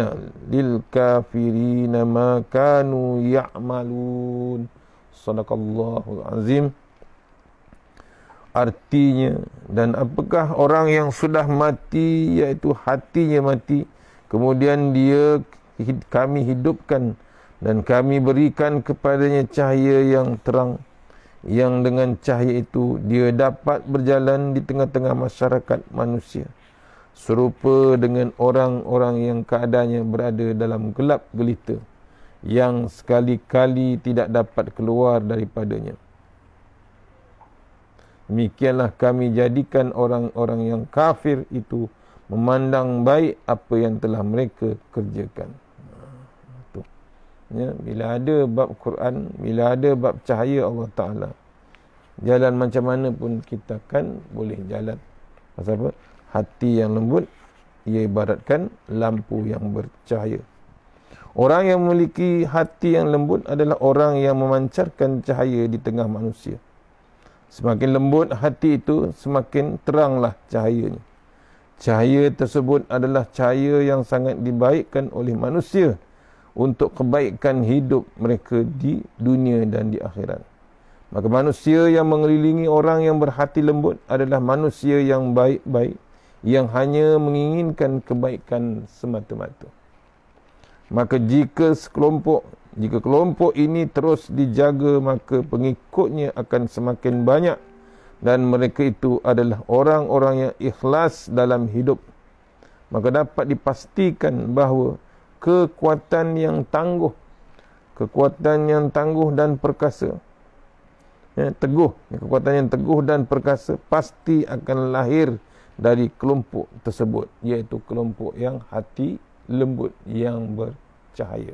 للكافرين ما كانوا يعملون صدق الله العظيم artinya dan apakah orang yang sudah mati iaitu hatinya mati kemudian dia kami hidupkan dan kami berikan kepadanya cahaya yang terang yang dengan cahaya itu dia dapat berjalan di tengah-tengah masyarakat manusia serupa dengan orang-orang yang keadaannya berada dalam gelap gelita yang sekali-kali tidak dapat keluar daripadanya. Demikianlah kami jadikan orang-orang yang kafir itu memandang baik apa yang telah mereka kerjakan. Ya, bila ada bab Quran, bila ada bab cahaya Allah Ta'ala, jalan macam mana pun kita kan boleh jalan. Pasal apa? Hati yang lembut, ia ibaratkan lampu yang bercahaya. Orang yang memiliki hati yang lembut adalah orang yang memancarkan cahaya di tengah manusia. Semakin lembut hati itu, semakin teranglah cahayanya. Cahaya tersebut adalah cahaya yang sangat dibaikkan oleh manusia untuk kebaikan hidup mereka di dunia dan di akhirat. Maka manusia yang mengelilingi orang yang berhati lembut adalah manusia yang baik-baik yang hanya menginginkan kebaikan semata-mata. Maka jika sekelompok jika kelompok ini terus dijaga maka pengikutnya akan semakin banyak dan mereka itu adalah orang-orang yang ikhlas dalam hidup. Maka dapat dipastikan bahawa kekuatan yang tangguh, kekuatan yang tangguh dan perkasa, ya, teguh, kekuatan yang teguh dan perkasa pasti akan lahir dari kelompok tersebut iaitu kelompok yang hati lembut yang bercahaya.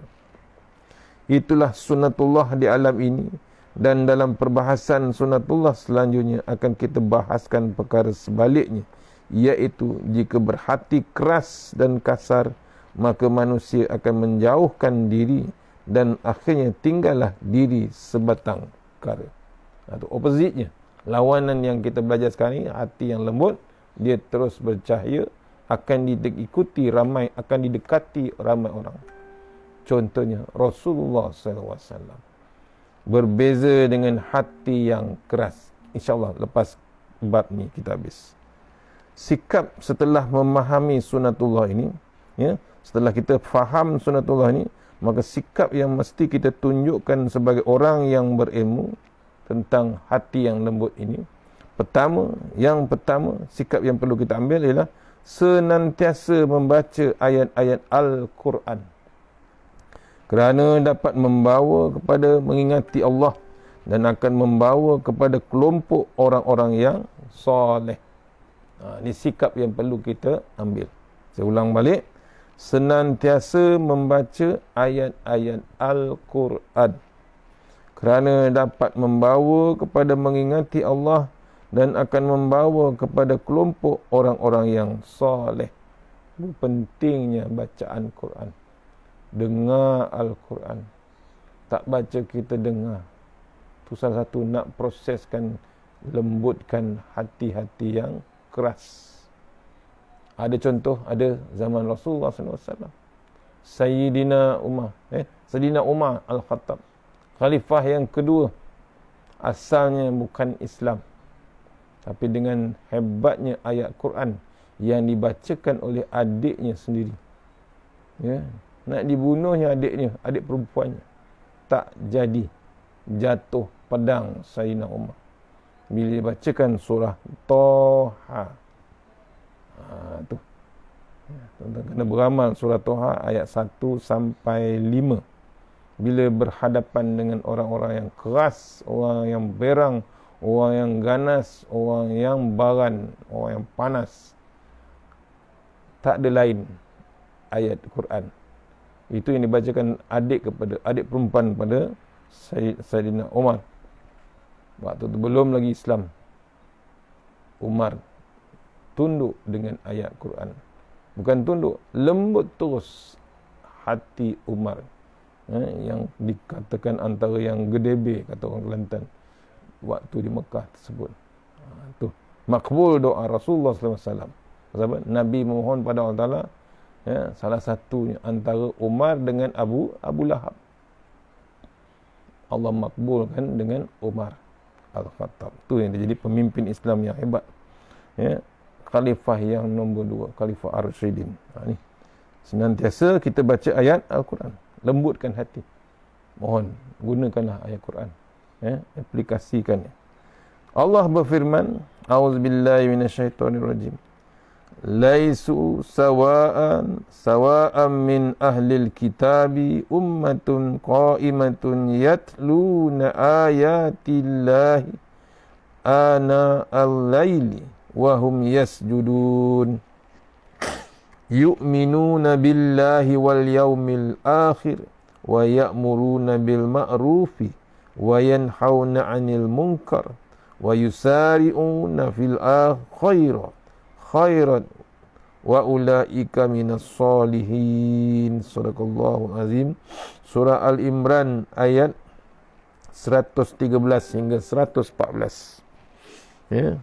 Itulah sunatullah di alam ini dan dalam perbahasan sunatullah selanjutnya akan kita bahaskan perkara sebaliknya iaitu jika berhati keras dan kasar maka manusia akan menjauhkan diri dan akhirnya tinggallah diri sebatang kara atau opposite-nya lawanan yang kita belajar sekarang ini hati yang lembut dia terus bercahaya akan diikuti ramai akan didekati ramai orang contohnya Rasulullah SAW berbeza dengan hati yang keras insyaAllah lepas bab ni kita habis sikap setelah memahami sunatullah ini ya, setelah kita faham sunatullah ini maka sikap yang mesti kita tunjukkan sebagai orang yang berilmu tentang hati yang lembut ini pertama yang pertama sikap yang perlu kita ambil ialah senantiasa membaca ayat-ayat Al-Quran kerana dapat membawa kepada mengingati Allah dan akan membawa kepada kelompok orang-orang yang soleh. Ha, ini sikap yang perlu kita ambil. Saya ulang balik. Senantiasa membaca ayat-ayat Al-Quran. Kerana dapat membawa kepada mengingati Allah dan akan membawa kepada kelompok orang-orang yang soleh. Itu pentingnya bacaan Quran dengar Al-Quran. Tak baca kita dengar. Itu salah satu nak proseskan, lembutkan hati-hati yang keras. Ada contoh, ada zaman Rasulullah SAW. Sayyidina Umar. Eh? Sayyidina Umar Al-Khattab. Khalifah yang kedua. Asalnya bukan Islam. Tapi dengan hebatnya ayat Quran yang dibacakan oleh adiknya sendiri. Ya. Yeah? nak dibunuhnya adiknya, adik perempuannya. Tak jadi jatuh pedang Sayyidina Umar. Bila bacakan surah Toha. Ha, tu. Ya, tuan-tuan kena beramal surah Toha ayat 1 sampai 5. Bila berhadapan dengan orang-orang yang keras, orang yang berang, orang yang ganas, orang yang baran, orang yang panas. Tak ada lain ayat Quran itu yang dibacakan adik kepada adik perempuan pada Sayyidina Umar. Waktu itu belum lagi Islam. Umar tunduk dengan ayat Quran. Bukan tunduk, lembut terus hati Umar. Eh, yang dikatakan antara yang gedebe kata orang Kelantan waktu di Mekah tersebut. Ha, tu makbul doa Rasulullah sallallahu alaihi wasallam. Sebab Nabi mohon pada Allah Taala ya, salah satu antara Umar dengan Abu Abu Lahab Allah makbulkan dengan Umar Al-Khattab tu yang jadi pemimpin Islam yang hebat ya khalifah yang nombor dua khalifah Ar-Rashidin ha, ni senantiasa kita baca ayat Al-Quran lembutkan hati mohon gunakanlah ayat al Quran ya aplikasikannya Allah berfirman auzubillahi minasyaitonirrajim rajim laisu sawaan sawaan min ahli kitabi ummatun qaimatun yatluna ayatillahi ana al-laili wa hum yasjudun yu'minuna billahi wal yawmil akhir wa ya'muruna bil ma'rufi wa yanhauna 'anil munkar wa yusari'una fil akhirah khairan wa ulaika minas salihin sallallahu azim surah al imran ayat 113 hingga 114 ya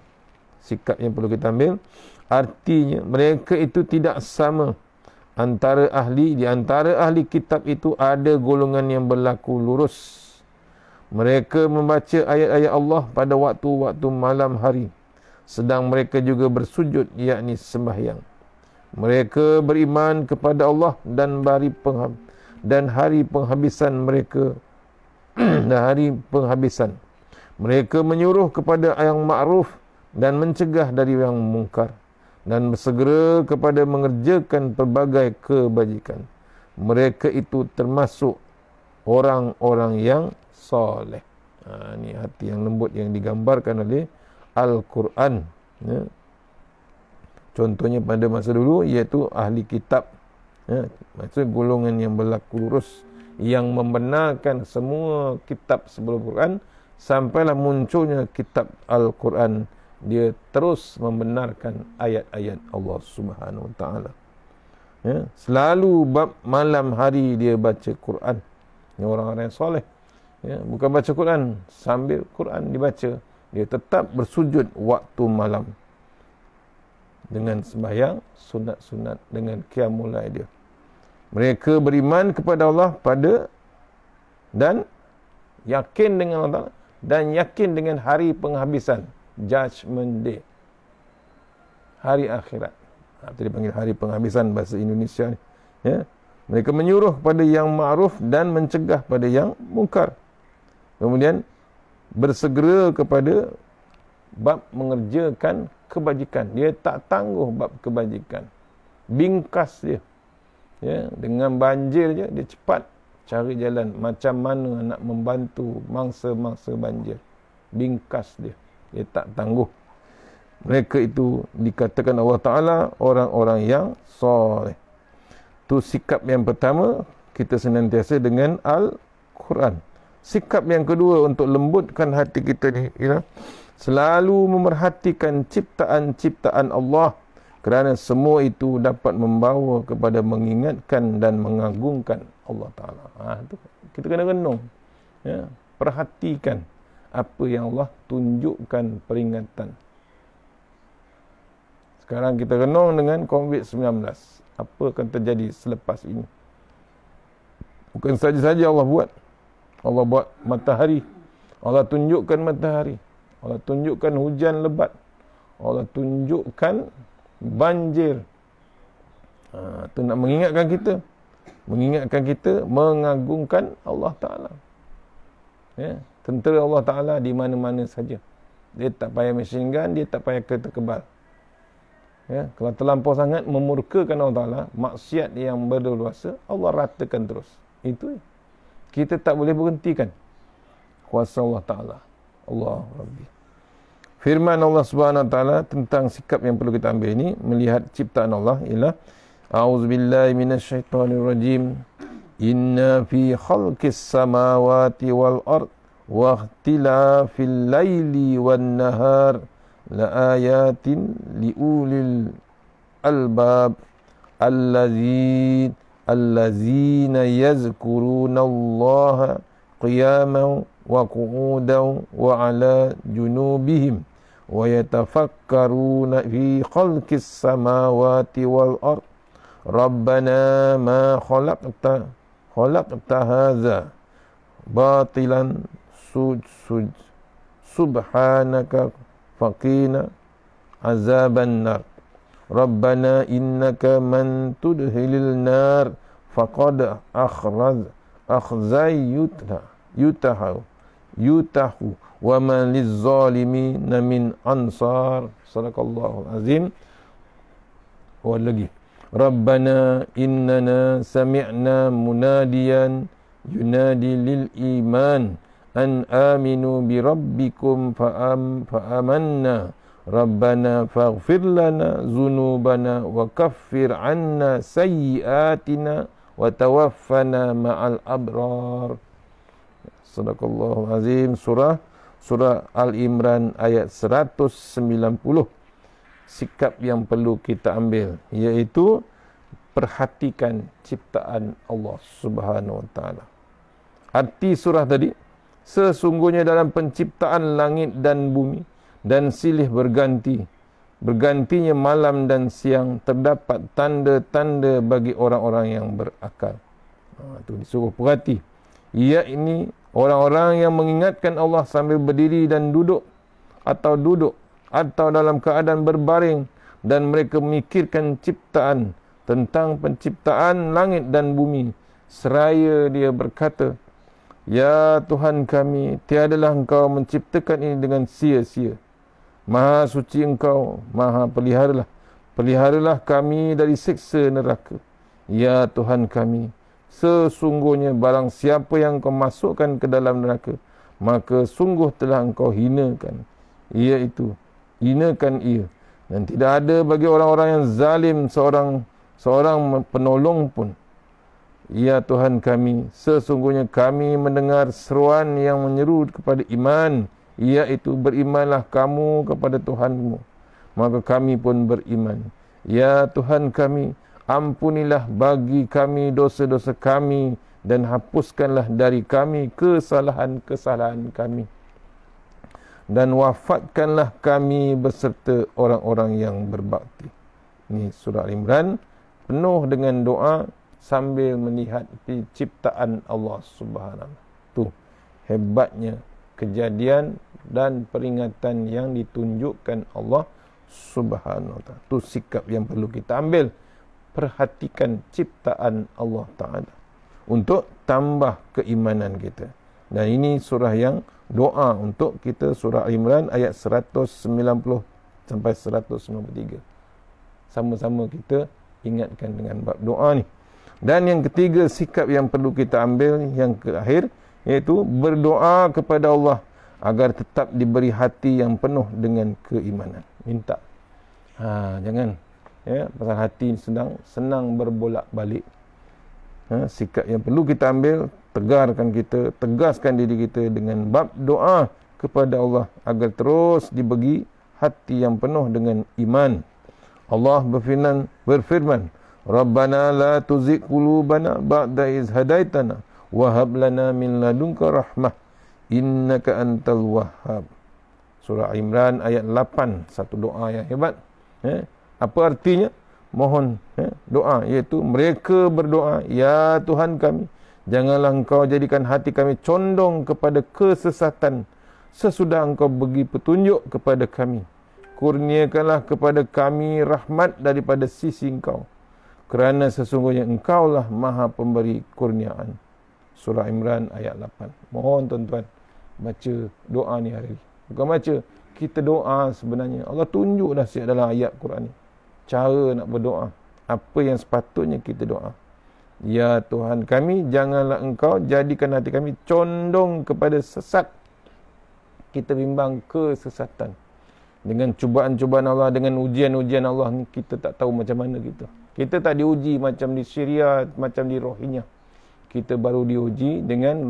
sikap yang perlu kita ambil artinya mereka itu tidak sama antara ahli di antara ahli kitab itu ada golongan yang berlaku lurus mereka membaca ayat-ayat Allah pada waktu-waktu malam hari sedang mereka juga bersujud yakni sembahyang mereka beriman kepada Allah dan hari dan hari penghabisan mereka <clears throat> dan hari penghabisan mereka menyuruh kepada yang ma'ruf dan mencegah dari yang mungkar dan bersegera kepada mengerjakan pelbagai kebajikan mereka itu termasuk orang-orang yang soleh ha, ini hati yang lembut yang digambarkan oleh Al-Quran ya. contohnya pada masa dulu iaitu ahli kitab ya. maksud golongan yang berlaku lurus yang membenarkan semua kitab sebelum Quran sampailah munculnya kitab Al-Quran dia terus membenarkan ayat-ayat Allah Subhanahu Wa Taala. Ya, selalu bab malam hari dia baca Quran. Ini orang-orang yang soleh. Ya, bukan baca Quran sambil Quran dibaca dia tetap bersujud waktu malam dengan sembahyang sunat-sunat dengan mulai dia mereka beriman kepada Allah pada dan yakin dengan Allah Ta'ala dan yakin dengan hari penghabisan judgment day hari akhirat apa ha, dia panggil hari penghabisan bahasa Indonesia ni ya mereka menyuruh pada yang ma'ruf dan mencegah pada yang mungkar kemudian bersegera kepada bab mengerjakan kebajikan. Dia tak tangguh bab kebajikan. Bingkas dia. Ya, dengan banjir je dia cepat cari jalan macam mana nak membantu mangsa-mangsa banjir. Bingkas dia. Dia tak tangguh. Mereka itu dikatakan Allah Ta'ala orang-orang yang soleh. Tu sikap yang pertama kita senantiasa dengan Al-Quran sikap yang kedua untuk lembutkan hati kita ni ya selalu memerhatikan ciptaan-ciptaan Allah kerana semua itu dapat membawa kepada mengingatkan dan mengagungkan Allah taala ha tu kita kena renung ya perhatikan apa yang Allah tunjukkan peringatan sekarang kita renung dengan covid-19 apa akan terjadi selepas ini bukan saja-saja Allah buat Allah buat matahari. Allah tunjukkan matahari. Allah tunjukkan hujan lebat. Allah tunjukkan banjir. Ha, itu nak mengingatkan kita. Mengingatkan kita mengagungkan Allah Ta'ala. Ya, tentera Allah Ta'ala di mana-mana saja. Dia tak payah machine gun, dia tak payah kereta kebal. Ya, kalau terlampau sangat memurkakan Allah Ta'ala, maksiat yang berdua Allah ratakan terus. Itu ya kita tak boleh berhentikan kuasa Allah Ta'ala Allah Rabbi firman Allah Subhanahu Wa Ta'ala tentang sikap yang perlu kita ambil ini melihat ciptaan Allah ialah A'udzubillahi minasyaitonirrajim Inna fi khalqis samawati wal ard wa fil laili wan nahar la ayatin liulil albab alladzi الذين يذكرون الله قياما وقعودا وعلى جنوبهم ويتفكرون في خلق السماوات والأرض ربنا ما خلقت خلقت هذا باطلا سج سج سبحانك فقينا عذاب النار ربنا إنك من تدهل النار faqad akhraz akhzai yutha yutahu yutahu wa man lizzalimin min ansar sallallahu azim wa oh, lagi rabbana innana sami'na munadiyan yunadi lil iman an aminu bi rabbikum fa am fa amanna rabbana faghfir lana dhunubana wa kaffir anna sayyi'atina وتوفنا مع الأبرار صدق الله العظيم Surah Surah Al Imran ayat 190 sikap yang perlu kita ambil iaitu perhatikan ciptaan Allah Subhanahu Wa Taala. Arti surah tadi sesungguhnya dalam penciptaan langit dan bumi dan silih berganti bergantinya malam dan siang terdapat tanda-tanda bagi orang-orang yang berakal. Ha, itu ha, disuruh perhati. Ia ini orang-orang yang mengingatkan Allah sambil berdiri dan duduk atau duduk atau dalam keadaan berbaring dan mereka memikirkan ciptaan tentang penciptaan langit dan bumi. Seraya dia berkata, Ya Tuhan kami, tiadalah engkau menciptakan ini dengan sia-sia. Maha suci engkau, maha peliharalah. Peliharalah kami dari siksa neraka. Ya Tuhan kami, sesungguhnya barang siapa yang kau masukkan ke dalam neraka, maka sungguh telah engkau hinakan. Ia itu, hinakan ia. Dan tidak ada bagi orang-orang yang zalim seorang seorang penolong pun. Ya Tuhan kami, sesungguhnya kami mendengar seruan yang menyeru kepada Iman iaitu berimanlah kamu kepada Tuhanmu maka kami pun beriman ya Tuhan kami ampunilah bagi kami dosa-dosa kami dan hapuskanlah dari kami kesalahan-kesalahan kami dan wafatkanlah kami beserta orang-orang yang berbakti ini surah Imran penuh dengan doa sambil melihat ciptaan Allah Subhanahu tu hebatnya kejadian dan peringatan yang ditunjukkan Allah Subhanahu wa taala. Tu sikap yang perlu kita ambil. Perhatikan ciptaan Allah Taala untuk tambah keimanan kita. Dan ini surah yang doa untuk kita surah Al Imran ayat 190 sampai 193. Sama-sama kita ingatkan dengan bab doa ni. Dan yang ketiga sikap yang perlu kita ambil yang terakhir iaitu berdoa kepada Allah agar tetap diberi hati yang penuh dengan keimanan minta ha jangan ya pasal hati sedang senang berbolak-balik ha sikap yang perlu kita ambil tegarkan kita tegaskan diri kita dengan bab doa kepada Allah agar terus diberi hati yang penuh dengan iman Allah berfirman berfirman Rabbana la tuzigh qulubana ba'da iz hadaitana wa hab lana min ladunka rahmah innaka antal wahhab surah imran ayat 8 satu doa yang hebat ya apa artinya mohon ya, doa iaitu mereka berdoa ya tuhan kami janganlah engkau jadikan hati kami condong kepada kesesatan sesudah engkau bagi petunjuk kepada kami kurniakanlah kepada kami rahmat daripada sisi engkau kerana sesungguhnya Engkau lah maha pemberi kurniaan surah imran ayat 8 mohon tuan-tuan baca doa ni hari ni. Bukan baca. Kita doa sebenarnya. Allah tunjuk dah siap dalam ayat Quran ni. Cara nak berdoa. Apa yang sepatutnya kita doa. Ya Tuhan kami, janganlah engkau jadikan hati kami condong kepada sesat. Kita bimbang kesesatan. Dengan cubaan-cubaan Allah, dengan ujian-ujian Allah ni, kita tak tahu macam mana kita. Kita tak diuji macam di Syria, macam di Rohingya. Kita baru diuji dengan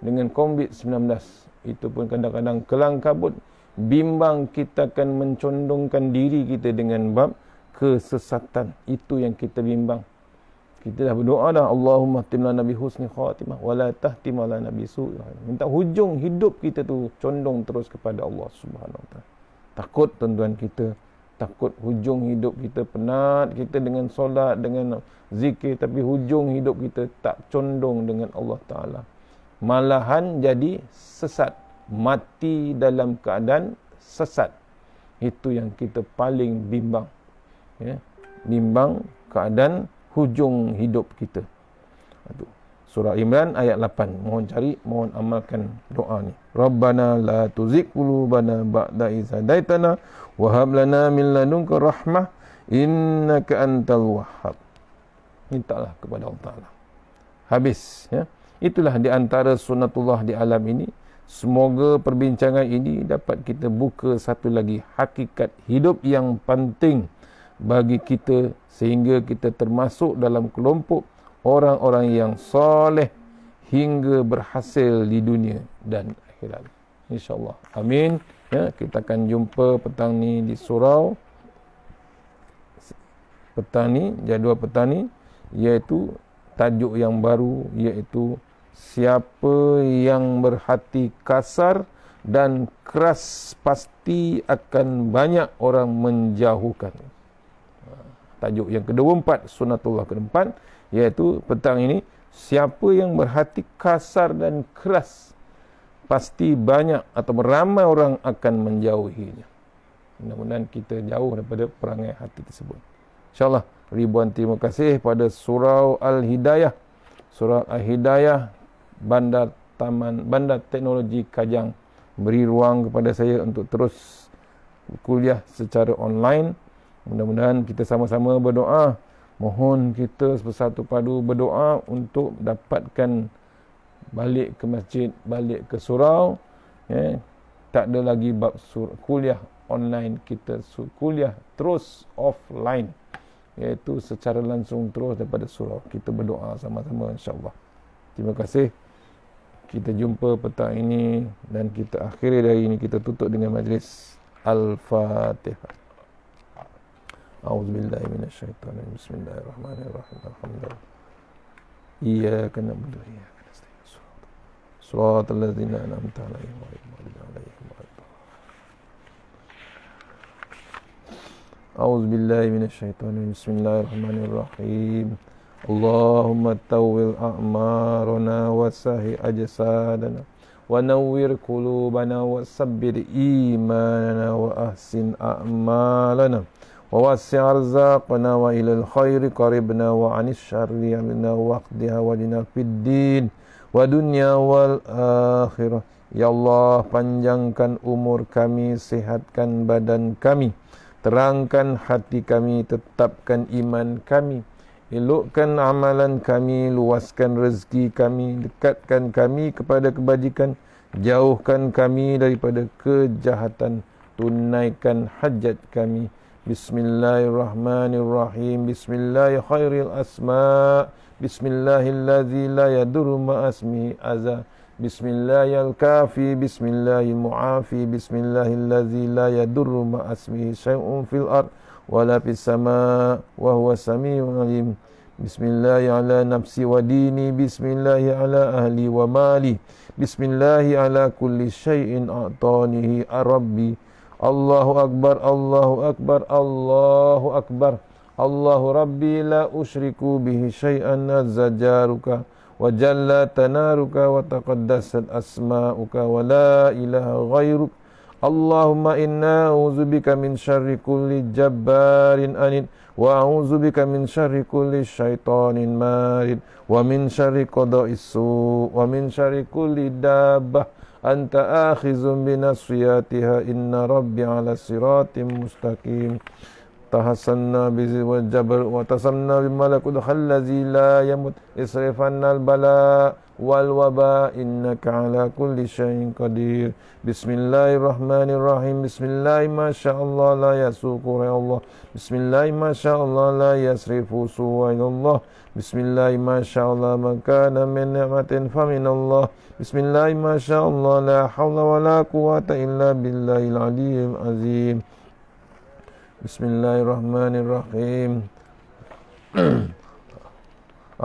dengan COVID-19 itu pun kadang-kadang kelang kabut bimbang kita akan mencondongkan diri kita dengan bab kesesatan itu yang kita bimbang kita dah berdoa dah Allahumma tim lana bi husni khatimah wa la tahtim lana bi su minta hujung hidup kita tu condong terus kepada Allah Subhanahu wa takut tuan-tuan kita takut hujung hidup kita penat kita dengan solat dengan zikir tapi hujung hidup kita tak condong dengan Allah taala malahan jadi sesat mati dalam keadaan sesat itu yang kita paling bimbang ya bimbang keadaan hujung hidup kita itu surah imran ayat 8 mohon cari mohon amalkan doa ni rabbana la tuzigh qulubana ba'da idz hadaitana wa hab lana min ladunka rahmah innaka antal wahhab mintalah kepada Allah habis ya Itulah di antara sunatullah di alam ini. Semoga perbincangan ini dapat kita buka satu lagi hakikat hidup yang penting bagi kita sehingga kita termasuk dalam kelompok orang-orang yang soleh hingga berhasil di dunia dan akhirat. InsyaAllah. Amin. Ya, kita akan jumpa petang ni di surau. Petani jadual petani, ni iaitu tajuk yang baru iaitu Siapa yang berhati kasar dan keras pasti akan banyak orang menjauhkan. Tajuk yang kedua empat, sunatullah kedua empat, iaitu petang ini, siapa yang berhati kasar dan keras, pasti banyak atau ramai orang akan menjauhinya. Mudah-mudahan kita jauh daripada perangai hati tersebut. InsyaAllah, ribuan terima kasih pada surau Al-Hidayah. Surau Al-Hidayah Bandar Taman Bandar Teknologi Kajang beri ruang kepada saya untuk terus kuliah secara online. Mudah-mudahan kita sama-sama berdoa. Mohon kita bersatu padu berdoa untuk dapatkan balik ke masjid, balik ke surau. Ya, eh, tak ada lagi bab sur- kuliah online kita su- kuliah terus offline iaitu secara langsung terus daripada surau kita berdoa sama-sama insyaallah terima kasih kita jumpa petang ini dan kita akhiri dari ini kita tutup dengan majlis al-fatihah auzubillahi minasyaitanir bismillahirrahmanirrahim alhamdulillah iyyaka na'budu wa iyyaka nasta'in suratul ladzina an'amta 'alaihim wa alihim أعوذ بالله من الشيطان بسم الله الرحمن الرحيم اللهم طول أعمارنا وسهي أجسادنا ونور قلوبنا وثبت إيماننا وأحسن أعمالنا ووسع أرزاقنا وإلى الخير قربنا وعن الشر يمنا واقضها وجنا في الدين ودنيا والآخرة يا الله panjangkan umur kami sehatkan badan kami terangkan hati kami tetapkan iman kami elokkan amalan kami, luaskan rezeki kami, dekatkan kami kepada kebajikan, jauhkan kami daripada kejahatan, tunaikan hajat kami. Bismillahirrahmanirrahim. Bismillahirrahmanirrahim. Bismillahirrahmanirrahim. Bismillahirrahmanirrahim. Bismillahirrahmanirrahim. Bismillahirrahmanirrahim. Bismillahirrahmanirrahim. Bismillahirrahmanirrahim. Bismillahirrahmanirrahim. Bismillahirrahmanirrahim. Bismillahirrahmanirrahim. Bismillahirrahmanirrahim wala fis sama wa huwa samiu alim bismillah ala nafsi wa dini bismillah ala ahli wa mali bismillah ala kulli syai'in atanihi arabbi Allahu akbar Allahu akbar Allahu akbar Allahu rabbi la usyriku bihi syai'an nazzajaruka wa jalla tanaruka wa taqaddasat asma'uka wa la ilaha ghairuka Allahumma inna uzubika min syarri kulli jabbarin anin wa uzubika min syarri kulli syaitanin marid wa min syarri qada'is su wa min syarri kulli dabbah anta akhizun binasiyatiha inna rabbi ala siratim mustaqim تحسنا بالجبل وتسمنا بملك الخلذي لا يموت اسرفنا البلاء والوباء إنك على كل شيء قدير بسم الله الرحمن الرحيم بسم الله ما شاء الله لا يسوق يا الله بسم الله ما شاء الله لا يصرف سوى الله بسم الله ما شاء الله ما كان من نعمة فمن الله بسم الله ما شاء الله لا حول ولا قوة إلا بالله العلي العظيم بسم الله الرحمن الرحيم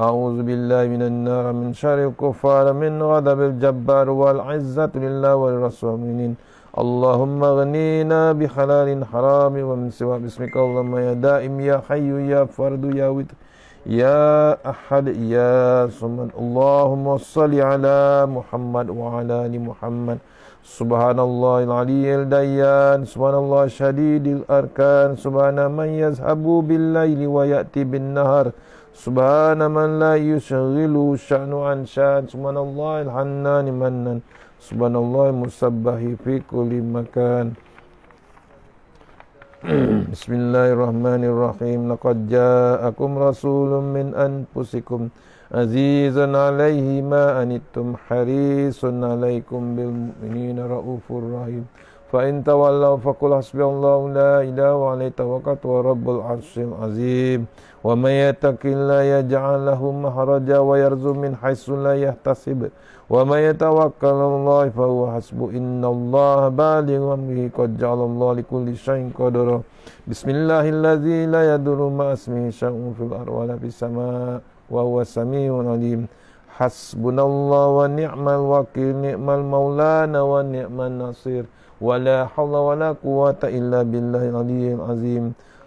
أعوذ بالله من النار من شر الكفار من غضب الجبار والعزة لله والرسولين اللهم اغنينا بحلال حرام ومن سوى باسمك اللهم يا دائم يا حي يا فرد يا وتر يا أحد يا صمد اللهم صل على محمد وعلى آل محمد سبحان الله العلي الديان سبحان الله شديد الأركان سبحان من يذهب بالليل ويأتي بالنهار Subhana man la yushghilu sya'nu an sya'n Subhanallah ilhannani mannan Subhanallah musabbahi fi kulli makan <clears throat> Bismillahirrahmanirrahim Laqad ja'akum rasulun min anfusikum Azizan alaihi ma anittum Harisun alaikum bil mu'minin ra'ufur rahim Fa in tawallaw faqul hasbiyallahu la ilaha wa alaihi tawakkalt wa rabbul arsyil azim wa may yattaqilla yaj'al lahu mahraja wa yarzu min haitsu la yahtasib wa may yatawakkal 'alallahi fa huwa hasbu innallaha balighu amrihi qad ja'ala Allahu likulli shay'in qadara bismillahilladzi la yadurru ma ismihi shay'un fil ardi wa la fis sama' wa huwa samiyyun 'alim hasbunallahu wa ni'mal wakil ni'mal maulana wa ni'man nasir ولا حول ولا قوة إلا بالله العلي العظيم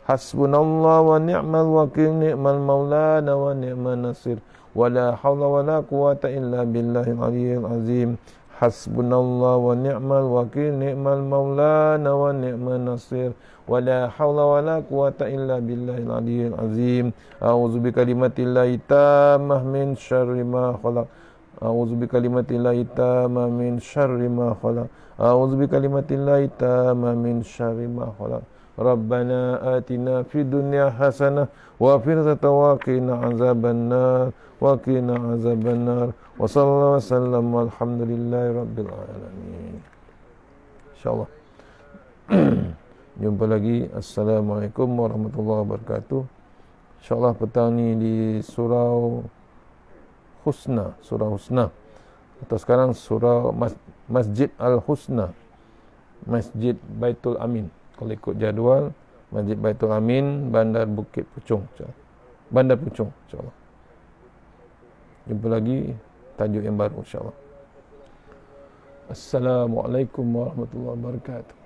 حسبنا الله ونعم الوكيل نعم المولانا ونعم النصير ولا حول ولا قوة إلا بالله العلي العظيم حسبنا الله ونعم الوكيل نعم المولانا ونعم النصير ولا حول ولا قوة إلا بالله العلي العظيم أعوذ بكلمات الله التامة من شر ما خلق أعوذ بكلمات الله التامة من شر ما خلق أعوذ بكلمة الله تام من شر ما خلق ربنا آتنا في الدنيا حسنة وفي الآخرة وقنا عذاب النار وقنا عذاب النار وصلى الله وسلم والحمد لله رب العالمين إن شاء الله Jumpa lagi Assalamualaikum warahmatullahi wabarakatuh InsyaAllah petang ni di Surau Husna Surau Husna Atau sekarang Surau Masjid Masjid Al-Husna Masjid Baitul Amin kalau ikut jadual Masjid Baitul Amin Bandar Bukit Pucung Bandar Pucung insyaAllah jumpa lagi tajuk yang baru insyaAllah Assalamualaikum warahmatullahi wabarakatuh